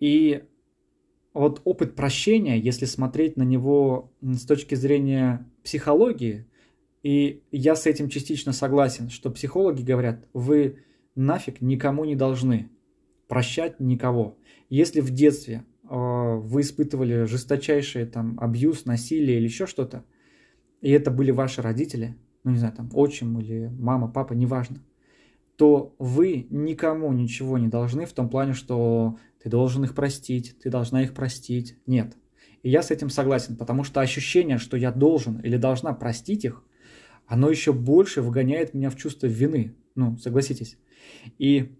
И вот опыт прощения, если смотреть на него с точки зрения психологии, и я с этим частично согласен, что психологи говорят, вы нафиг никому не должны прощать никого. Если в детстве э, вы испытывали жесточайшие там абьюз, насилие или еще что-то, и это были ваши родители – ну не знаю, там, отчим или мама, папа, неважно, то вы никому ничего не должны в том плане, что ты должен их простить, ты должна их простить. Нет. И я с этим согласен, потому что ощущение, что я должен или должна простить их, оно еще больше вгоняет меня в чувство вины. Ну, согласитесь. И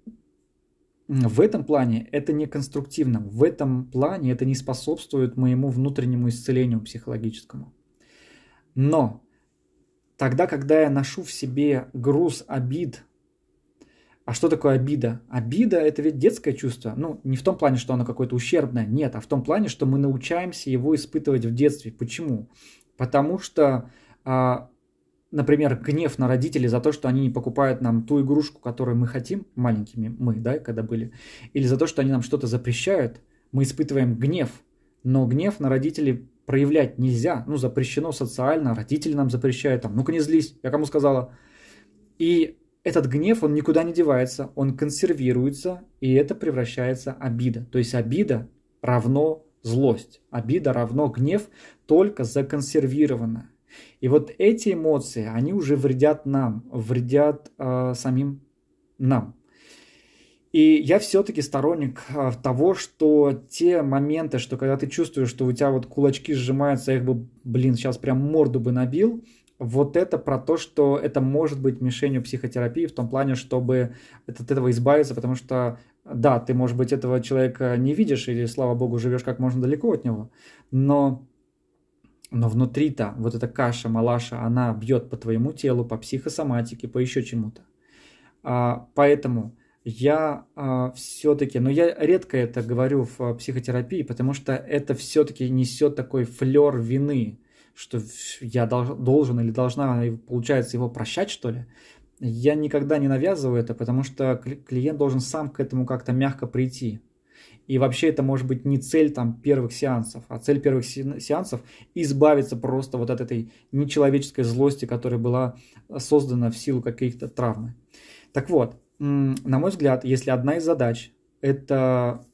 в этом плане это не конструктивно, в этом плане это не способствует моему внутреннему исцелению психологическому. Но Тогда, когда я ношу в себе груз обид, а что такое обида? Обида – это ведь детское чувство. Ну, не в том плане, что оно какое-то ущербное, нет, а в том плане, что мы научаемся его испытывать в детстве. Почему? Потому что, а, например, гнев на родителей за то, что они не покупают нам ту игрушку, которую мы хотим, маленькими мы, да, когда были, или за то, что они нам что-то запрещают, мы испытываем гнев. Но гнев на родителей проявлять нельзя, ну, запрещено социально, родители нам запрещают, там, ну-ка не злись, я кому сказала. И этот гнев, он никуда не девается, он консервируется, и это превращается обида. То есть обида равно злость, обида равно гнев, только законсервировано. И вот эти эмоции, они уже вредят нам, вредят э, самим нам. И я все-таки сторонник а, того, что те моменты, что когда ты чувствуешь, что у тебя вот кулачки сжимаются, я их бы, блин, сейчас прям морду бы набил, вот это про то, что это может быть мишенью психотерапии в том плане, чтобы от этого избавиться, потому что, да, ты, может быть, этого человека не видишь или, слава богу, живешь как можно далеко от него, но, но внутри-то вот эта каша, малаша, она бьет по твоему телу, по психосоматике, по еще чему-то. А, поэтому я э, а, все-таки, но ну, я редко это говорю в психотерапии, потому что это все-таки несет такой флер вины, что я дол- должен или должна, получается, его прощать, что ли. Я никогда не навязываю это, потому что клиент должен сам к этому как-то мягко прийти. И вообще это может быть не цель там первых сеансов, а цель первых сеансов избавиться просто вот от этой нечеловеческой злости, которая была а, создана в силу каких-то травмы. Так вот, на мой взгляд, если одна из задач – это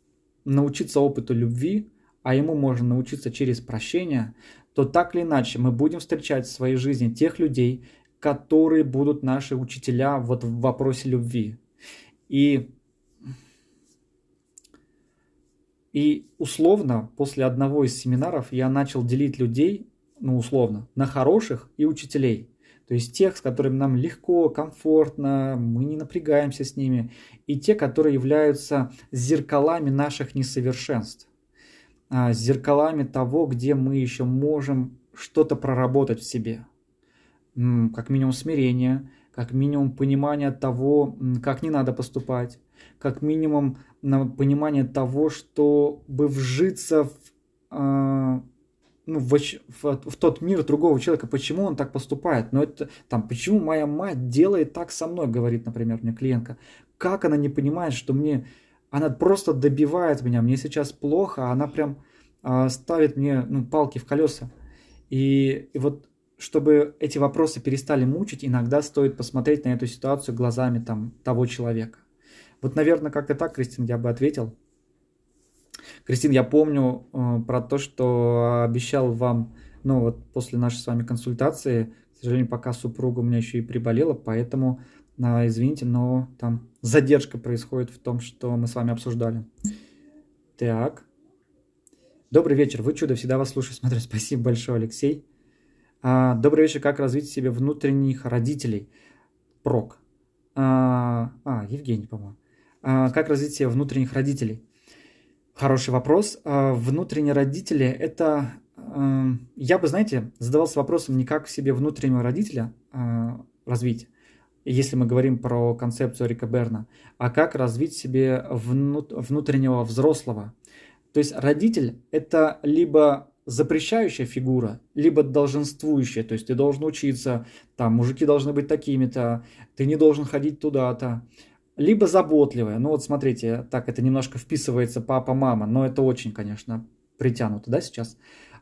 научиться опыту любви, а ему можно научиться через прощение, то так или иначе мы будем встречать в своей жизни тех людей, которые будут наши учителя вот в вопросе любви. И, и условно после одного из семинаров я начал делить людей, ну условно, на хороших и учителей – то есть тех, с которыми нам легко, комфортно, мы не напрягаемся с ними, и те, которые являются зеркалами наших несовершенств, а, зеркалами того, где мы еще можем что-то проработать в себе, как минимум смирение, как минимум понимание того, как не надо поступать, как минимум понимание того, чтобы вжиться в а, ну, в, в, в тот мир другого человека, почему он так поступает. Но это там, почему моя мать делает так со мной, говорит, например, мне клиентка. Как она не понимает, что мне... Она просто добивает меня, мне сейчас плохо, а она прям э, ставит мне ну, палки в колеса. И, и вот чтобы эти вопросы перестали мучить, иногда стоит посмотреть на эту ситуацию глазами там, того человека. Вот, наверное, как-то так, Кристин, я бы ответил. Кристин, я помню э, про то, что обещал вам, ну вот после нашей с вами консультации, к сожалению, пока супруга у меня еще и приболела, поэтому, э, извините, но там задержка происходит в том, что мы с вами обсуждали. Так. Добрый вечер, вы чудо, всегда вас слушаю, смотрю. Спасибо большое, Алексей. А, добрый вечер, как развить себе внутренних родителей? Прок. А, а Евгений, по-моему. А, как развить себе внутренних родителей? Хороший вопрос. А, внутренние родители – это… А, я бы, знаете, задавался вопросом не как себе внутреннего родителя а, развить, если мы говорим про концепцию Рика Берна, а как развить себе внутреннего взрослого. То есть родитель – это либо запрещающая фигура, либо долженствующая, то есть ты должен учиться, там мужики должны быть такими-то, ты не должен ходить туда-то, либо заботливая. Ну вот смотрите, так это немножко вписывается папа-мама, но это очень, конечно, притянуто, да, сейчас.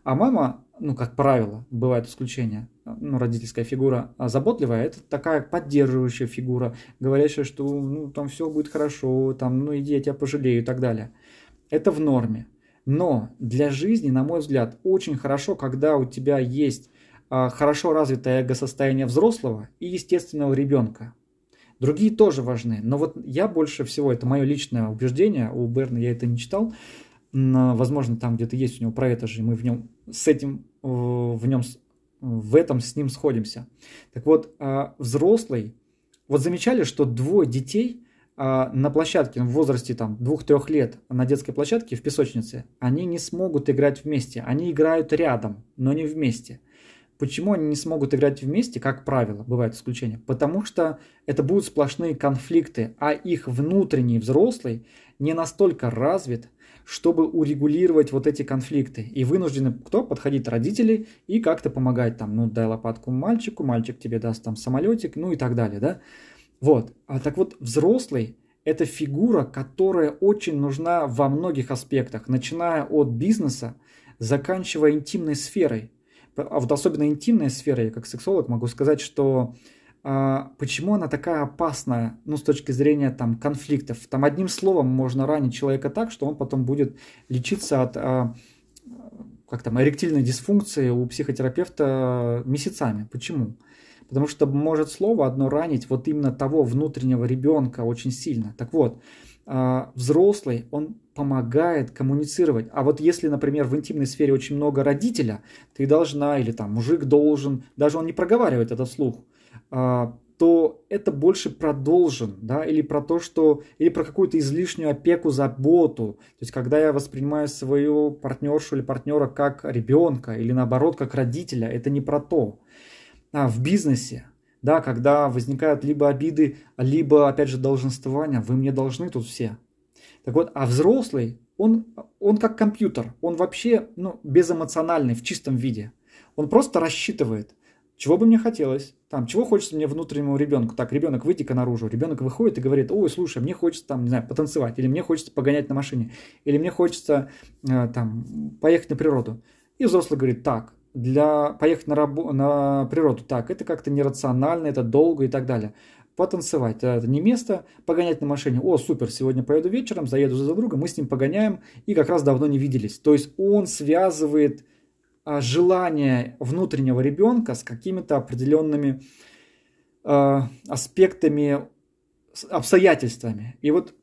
А мама, ну, как правило, бывает исключения, ну, родительская фигура а заботливая, это такая поддерживающая фигура, говорящая, что, ну, там все будет хорошо, там, ну, иди, я тебя пожалею и так далее. Это в норме. Но для жизни, на мой взгляд, очень хорошо, когда у тебя есть а, хорошо развитое эго-состояние взрослого и естественного ребенка. Другие тоже важны. Но вот я больше всего, это мое личное убеждение, у Берна я это не читал, возможно, там где-то есть у него про это же, и мы в нем с этим, э, в нем, в этом с ним сходимся. Так вот, э, взрослый, вот замечали, что двое детей э, на площадке в возрасте там 2-3 лет на детской площадке в песочнице, они не смогут играть вместе. Они играют рядом, но не вместе – Почему они не смогут играть вместе, как правило, бывают исключения? Потому что это будут сплошные конфликты, а их внутренний взрослый не настолько развит, чтобы урегулировать вот эти конфликты. И вынуждены кто? Подходить родители и как-то помогать там, ну, дай лопатку мальчику, мальчик тебе даст там самолетик, ну и так далее, да? Вот. А так вот, взрослый – это фигура, которая очень нужна во многих аспектах, начиная от бизнеса, заканчивая интимной сферой – а вот особенно интимная сфера, я как сексолог могу сказать, что а, почему она такая опасная, ну, с точки зрения там конфликтов. Там одним словом можно ранить человека так, что он потом будет лечиться от а, как там, эректильной дисфункции у психотерапевта месяцами. Почему? Потому что может слово одно ранить вот именно того внутреннего ребенка очень сильно. Так вот, а, взрослый, он помогает коммуницировать. А вот если, например, в интимной сфере очень много родителя, ты должна или там мужик должен, даже он не проговаривает это вслух, а, то это больше продолжен, да, или про то, что, или про какую-то излишнюю опеку, заботу. То есть, когда я воспринимаю свою партнершу или партнера как ребенка, или наоборот, как родителя, это не про то. А в бизнесе да, когда возникают либо обиды, либо, опять же, долженствования, вы мне должны тут все. Так вот, а взрослый, он, он как компьютер, он вообще ну, безэмоциональный в чистом виде. Он просто рассчитывает, чего бы мне хотелось, там, чего хочется мне внутреннему ребенку. Так, ребенок, выйди-ка наружу. Ребенок выходит и говорит, ой, слушай, мне хочется там, не знаю, потанцевать, или мне хочется погонять на машине, или мне хочется э, там поехать на природу. И взрослый говорит, так, для поехать на, рабо, на природу, так, это как-то нерационально, это долго и так далее. Потанцевать, это не место, погонять на машине, о, супер, сегодня поеду вечером, заеду за другом, мы с ним погоняем, и как раз давно не виделись. То есть он связывает а, желание внутреннего ребенка с какими-то определенными а, аспектами, обстоятельствами. И вот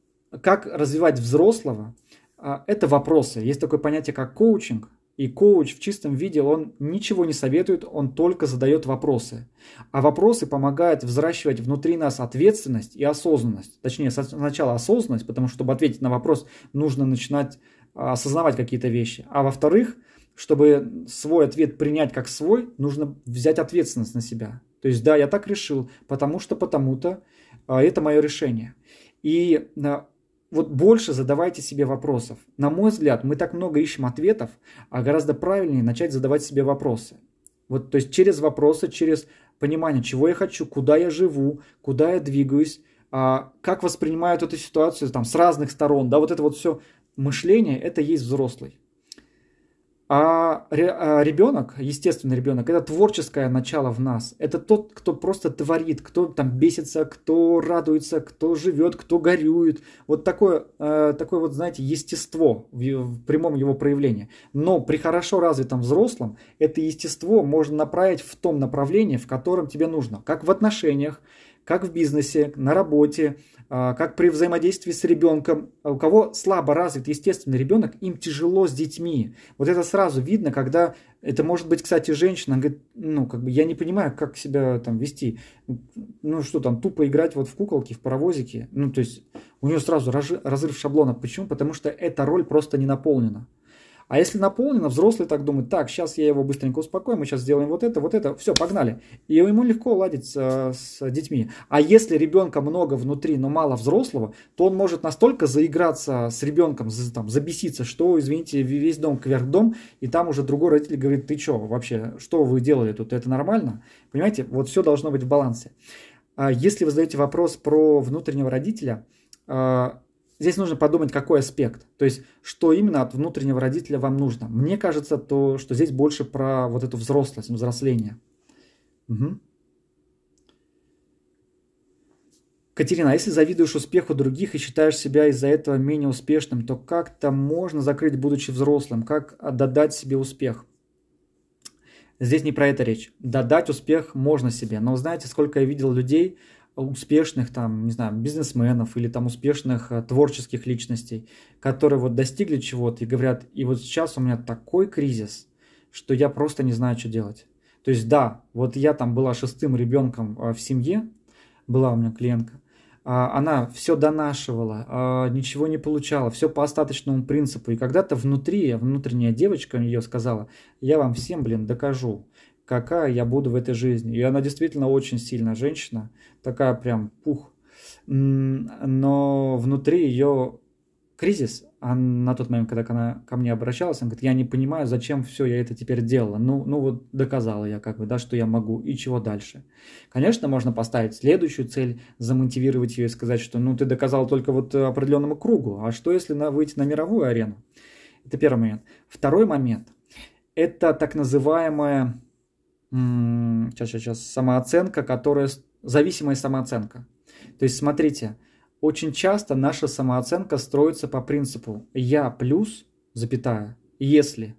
как развивать взрослого, а, это вопросы. Есть такое понятие, как коучинг – и коуч в чистом виде, он ничего не советует, он только задает вопросы. А вопросы помогают взращивать внутри нас ответственность и осознанность. Точнее, сначала осознанность, потому что, чтобы ответить на вопрос, нужно начинать а, осознавать какие-то вещи. А во-вторых, чтобы свой ответ принять как свой, нужно взять ответственность на себя. То есть, да, я так решил, потому что потому-то а, это мое решение. И а, вот больше задавайте себе вопросов. На мой взгляд, мы так много ищем ответов, а гораздо правильнее начать задавать себе вопросы. Вот, то есть через вопросы, через понимание, чего я хочу, куда я живу, куда я двигаюсь, а, как воспринимают эту ситуацию там, с разных сторон. Да, вот это вот все мышление, это есть взрослый. А, а ребенок, естественно ребенок, это творческое начало в нас. Это тот, кто просто творит, кто там бесится, кто радуется, кто живет, кто горюет. Вот такое, э, такое вот, знаете, естество в прямом его проявлении. Но при хорошо развитом взрослом это естество можно направить в том направлении, в котором тебе нужно. Как в отношениях, как в бизнесе, на работе, а, как при взаимодействии с ребенком. А у кого слабо развит естественный ребенок, им тяжело с детьми. Вот это сразу видно, когда это может быть, кстати, женщина, говорит, ну, как бы я не понимаю, как себя там вести. Ну, что там, тупо играть вот в куколки, в паровозики. Ну, то есть у нее сразу разрыв шаблона. Почему? Потому что эта роль просто не наполнена. А если наполнено, взрослый так думает, так, сейчас я его быстренько успокою, мы сейчас сделаем вот это, вот это, все, погнали. И ему легко ладить э, с детьми. А если ребенка много внутри, но мало взрослого, то он может настолько заиграться с ребенком, там, забеситься, что, извините, весь дом кверх дом, и там уже другой родитель говорит, ты что вообще, что вы делали тут, это нормально? Понимаете, вот все должно быть в балансе. А если вы задаете вопрос про внутреннего родителя, э, здесь нужно подумать, какой аспект. То есть, что именно от внутреннего родителя вам нужно. Мне кажется, то, что здесь больше про вот эту взрослость, взросление. Угу. Катерина, а если завидуешь успеху других и считаешь себя из-за этого менее успешным, то как-то можно закрыть, будучи взрослым? Как додать себе успех? Здесь не про это речь. Додать успех можно себе. Но знаете, сколько я видел людей, успешных там, не знаю, бизнесменов или там успешных э, творческих личностей, которые вот достигли чего-то и говорят, и вот сейчас у меня такой кризис, что я просто не знаю, что делать. То есть да, вот я там была шестым ребенком э, в семье, была у меня клиентка, а она все донашивала, а ничего не получала, все по остаточному принципу. И когда-то внутри, внутренняя девочка ее сказала, я вам всем, блин, докажу, какая я буду в этой жизни. И она действительно очень сильная женщина, такая прям пух. Но внутри ее кризис, Она на тот момент, когда она ко мне обращалась, она говорит, я не понимаю, зачем все я это теперь делала. Ну, ну вот доказала я как бы, да, что я могу и чего дальше. Конечно, можно поставить следующую цель, замотивировать ее и сказать, что ну ты доказал только вот определенному кругу, а что если на, выйти на мировую арену? Это первый момент. Второй момент – это так называемая сейчас, сейчас, сейчас, самооценка, которая, зависимая самооценка. То есть, смотрите, очень часто наша самооценка строится по принципу «я плюс, запятая, если».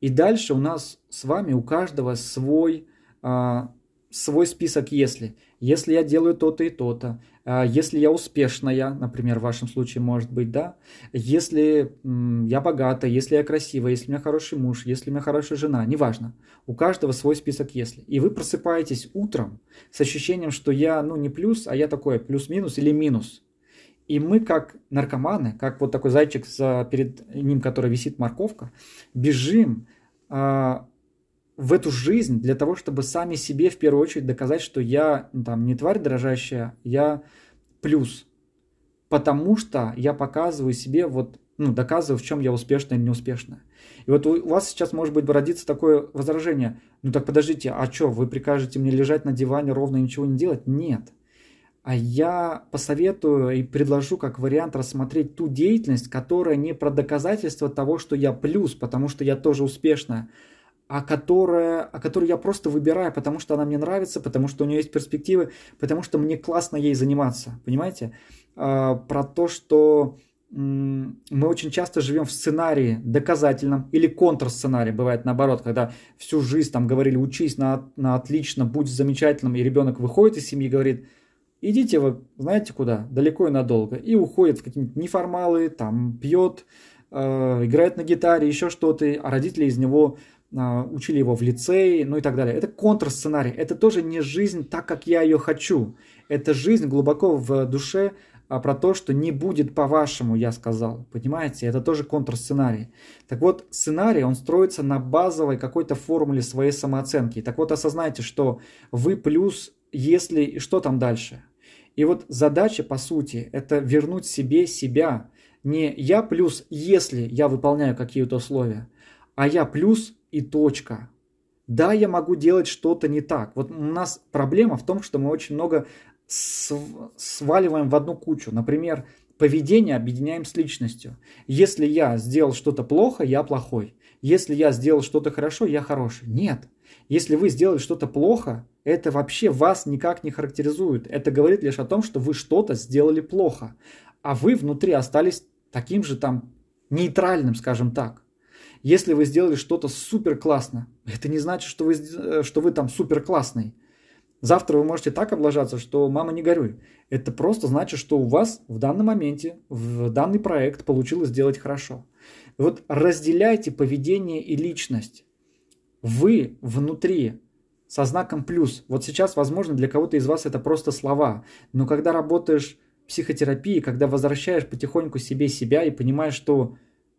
И дальше у нас с вами, у каждого свой, а, свой список «если». Если я делаю то-то и то-то, а если я успешная, например, в вашем случае, может быть, да. Если я богата, если я красивая, если у меня хороший муж, если у меня хорошая жена, неважно. У каждого свой список «если». И вы просыпаетесь утром с ощущением, что я, ну, не плюс, а я такой плюс-минус или минус. И мы как наркоманы, как вот такой зайчик за, перед ним, который висит морковка, бежим, а, в эту жизнь для того, чтобы сами себе в первую очередь доказать, что я ну, там не тварь дрожащая, я плюс. Потому что я показываю себе, вот, ну, доказываю, в чем я успешная или неуспешная. И вот у вас сейчас может быть родится такое возражение. Ну так подождите, а что, вы прикажете мне лежать на диване ровно и ничего не делать? Нет. А я посоветую и предложу как вариант рассмотреть ту деятельность, которая не про доказательство того, что я плюс, потому что я тоже успешная, а которая, а которую я просто выбираю, потому что она мне нравится, потому что у нее есть перспективы, потому что мне классно ей заниматься, понимаете? А, про то, что мы очень часто живем в сценарии доказательном или контрсценарии, бывает наоборот, когда всю жизнь там говорили учись на, на отлично, будь замечательным, и ребенок выходит из семьи и говорит, идите вы знаете куда, далеко и надолго, и уходит в какие-нибудь неформалы, там пьет, э, играет на гитаре, еще что-то, а родители из него а, учили его в лицее, ну и так далее. Это контрсценарий, это тоже не жизнь так, как я ее хочу. Это жизнь глубоко в душе а, про то, что не будет по-вашему, я сказал. Понимаете, это тоже контрсценарий. Так вот, сценарий, он строится на базовой какой-то формуле своей самооценки. Так вот, осознайте, что вы плюс, если и что там дальше. И вот задача, по сути, это вернуть себе себя. Не я плюс, если я выполняю какие-то условия, а я плюс, и точка. Да, я могу делать что-то не так. Вот у нас проблема в том, что мы очень много сваливаем в одну кучу. Например, поведение объединяем с личностью. Если я сделал что-то плохо, я плохой. Если я сделал что-то хорошо, я хороший. Нет. Если вы сделали что-то плохо, это вообще вас никак не характеризует. Это говорит лишь о том, что вы что-то сделали плохо. А вы внутри остались таким же там нейтральным, скажем так. Если вы сделали что-то супер классно, это не значит, что вы, э, что вы там супер классный. Завтра вы можете так облажаться, что мама не горюй. Это просто значит, что у вас в данном моменте, в данный проект получилось сделать хорошо. Вот разделяйте поведение и личность. Вы внутри со знаком плюс. Вот сейчас, возможно, для кого-то из вас это просто слова. Но когда работаешь в психотерапии, когда возвращаешь потихоньку себе себя и понимаешь, что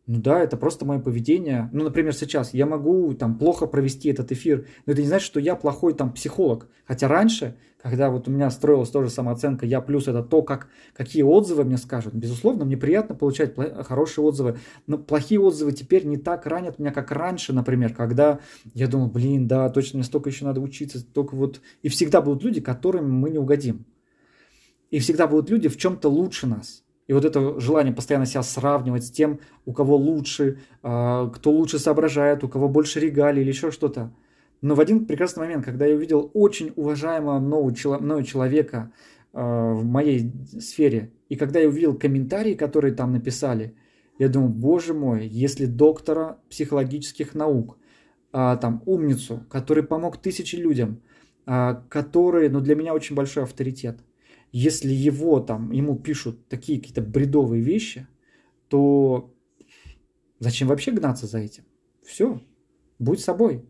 ну да, это просто мое поведение. Ну, например, сейчас я могу там плохо провести этот эфир, но это не значит, что я плохой там психолог. Хотя раньше, когда вот у меня строилась тоже самооценка, я плюс это то, как, какие отзывы мне скажут. Безусловно, мне приятно получать хорошие отзывы, но плохие отзывы теперь не так ранят меня, как раньше, например, когда я думал, блин, да, точно мне столько еще надо учиться, только вот... И всегда будут люди, которым мы не угодим. И всегда будут люди в чем-то лучше нас. И вот это желание постоянно себя сравнивать с тем, у кого лучше, а, кто лучше соображает, у кого больше регалий или еще что-то. Но в один прекрасный момент, когда я увидел очень уважаемого мною человека а, в моей сфере, и когда я увидел комментарии, которые там написали, я думаю, боже мой, если доктора психологических наук, а, там, умницу, который помог тысячи людям, который, ну, для меня очень большой авторитет – если его там, ему пишут такие какие-то бредовые вещи, то зачем вообще гнаться за этим? Все, будь собой.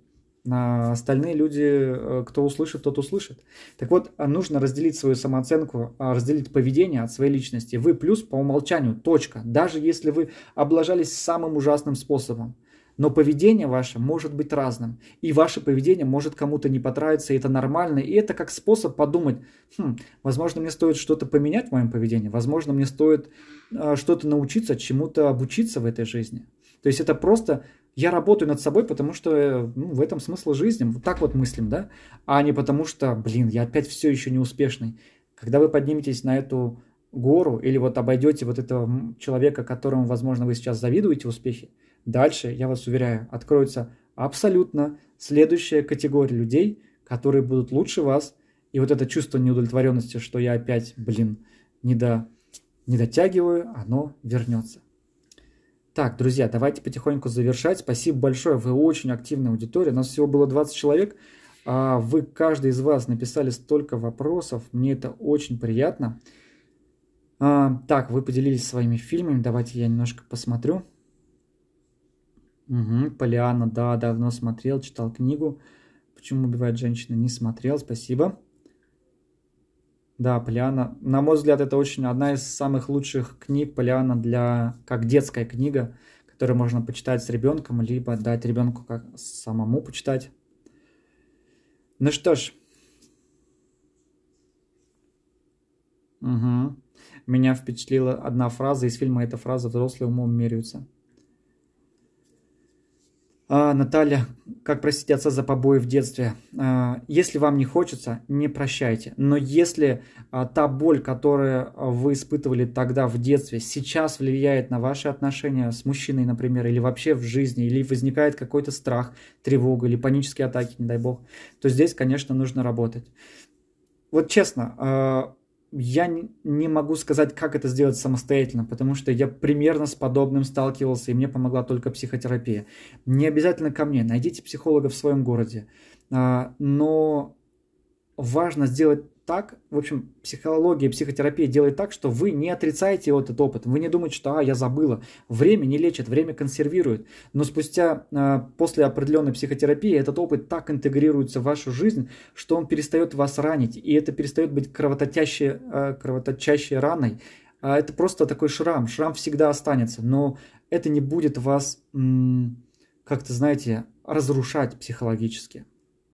А остальные люди, э, кто услышит, тот услышит. Так вот, а нужно разделить свою самооценку, а разделить поведение от своей личности. Вы плюс по умолчанию, точка. Даже если вы облажались самым ужасным способом – но поведение ваше может быть разным. И ваше поведение может кому-то не понравиться, и это нормально. И это как способ подумать, хм, возможно, мне стоит что-то поменять в моем поведении, возможно, мне стоит э, что-то научиться, чему-то обучиться в этой жизни. То есть это просто я работаю над собой, потому что э, ну, в этом смысл жизни. Вот так вот мыслим, да? А не потому что, блин, я опять все еще не успешный. Когда вы подниметесь на эту гору или вот обойдете вот этого человека, которому, возможно, вы сейчас завидуете успехи, Дальше, я вас уверяю, откроется абсолютно следующая категория людей, которые будут лучше вас. И вот это чувство неудовлетворенности, что я опять, блин, не, до, не дотягиваю, оно вернется. Так, друзья, давайте потихоньку завершать. Спасибо большое, вы очень активная аудитория. У нас всего было 20 человек. А вы, каждый из вас, написали столько вопросов. Мне это очень приятно. А, так, вы поделились своими фильмами. Давайте я немножко посмотрю. Угу, Полиана, да, давно смотрел, читал книгу. Почему убивает женщина? Не смотрел, спасибо. Да, Полиана. На мой взгляд, это очень одна из самых лучших книг Полиана для как детская книга, которую можно почитать с ребенком, либо дать ребенку как самому почитать. Ну что ж. Угу. Меня впечатлила одна фраза из фильма. Эта фраза «Взрослые умом меряются». А, Наталья, как простить отца за побои в детстве. А, если вам не хочется, не прощайте. Но если а, та боль, которую вы испытывали тогда в детстве, сейчас влияет на ваши отношения с мужчиной, например, или вообще в жизни, или возникает какой-то страх, тревога, или панические атаки, не дай бог, то здесь, конечно, нужно работать. Вот честно, я не могу сказать, как это сделать самостоятельно, потому что я примерно с подобным сталкивался, и мне помогла только психотерапия. Не обязательно ко мне, найдите психолога в своем городе. А, но важно сделать так, в общем, психология, психотерапия делает так, что вы не отрицаете вот этот опыт, вы не думаете, что «а, я забыла». Время не лечит, время консервирует. Но спустя, а, после определенной психотерапии, этот опыт так интегрируется в вашу жизнь, что он перестает вас ранить, и это перестает быть кровоточащей, а, кровоточащей раной. А это просто такой шрам, шрам всегда останется, но это не будет вас, как-то, знаете, разрушать психологически.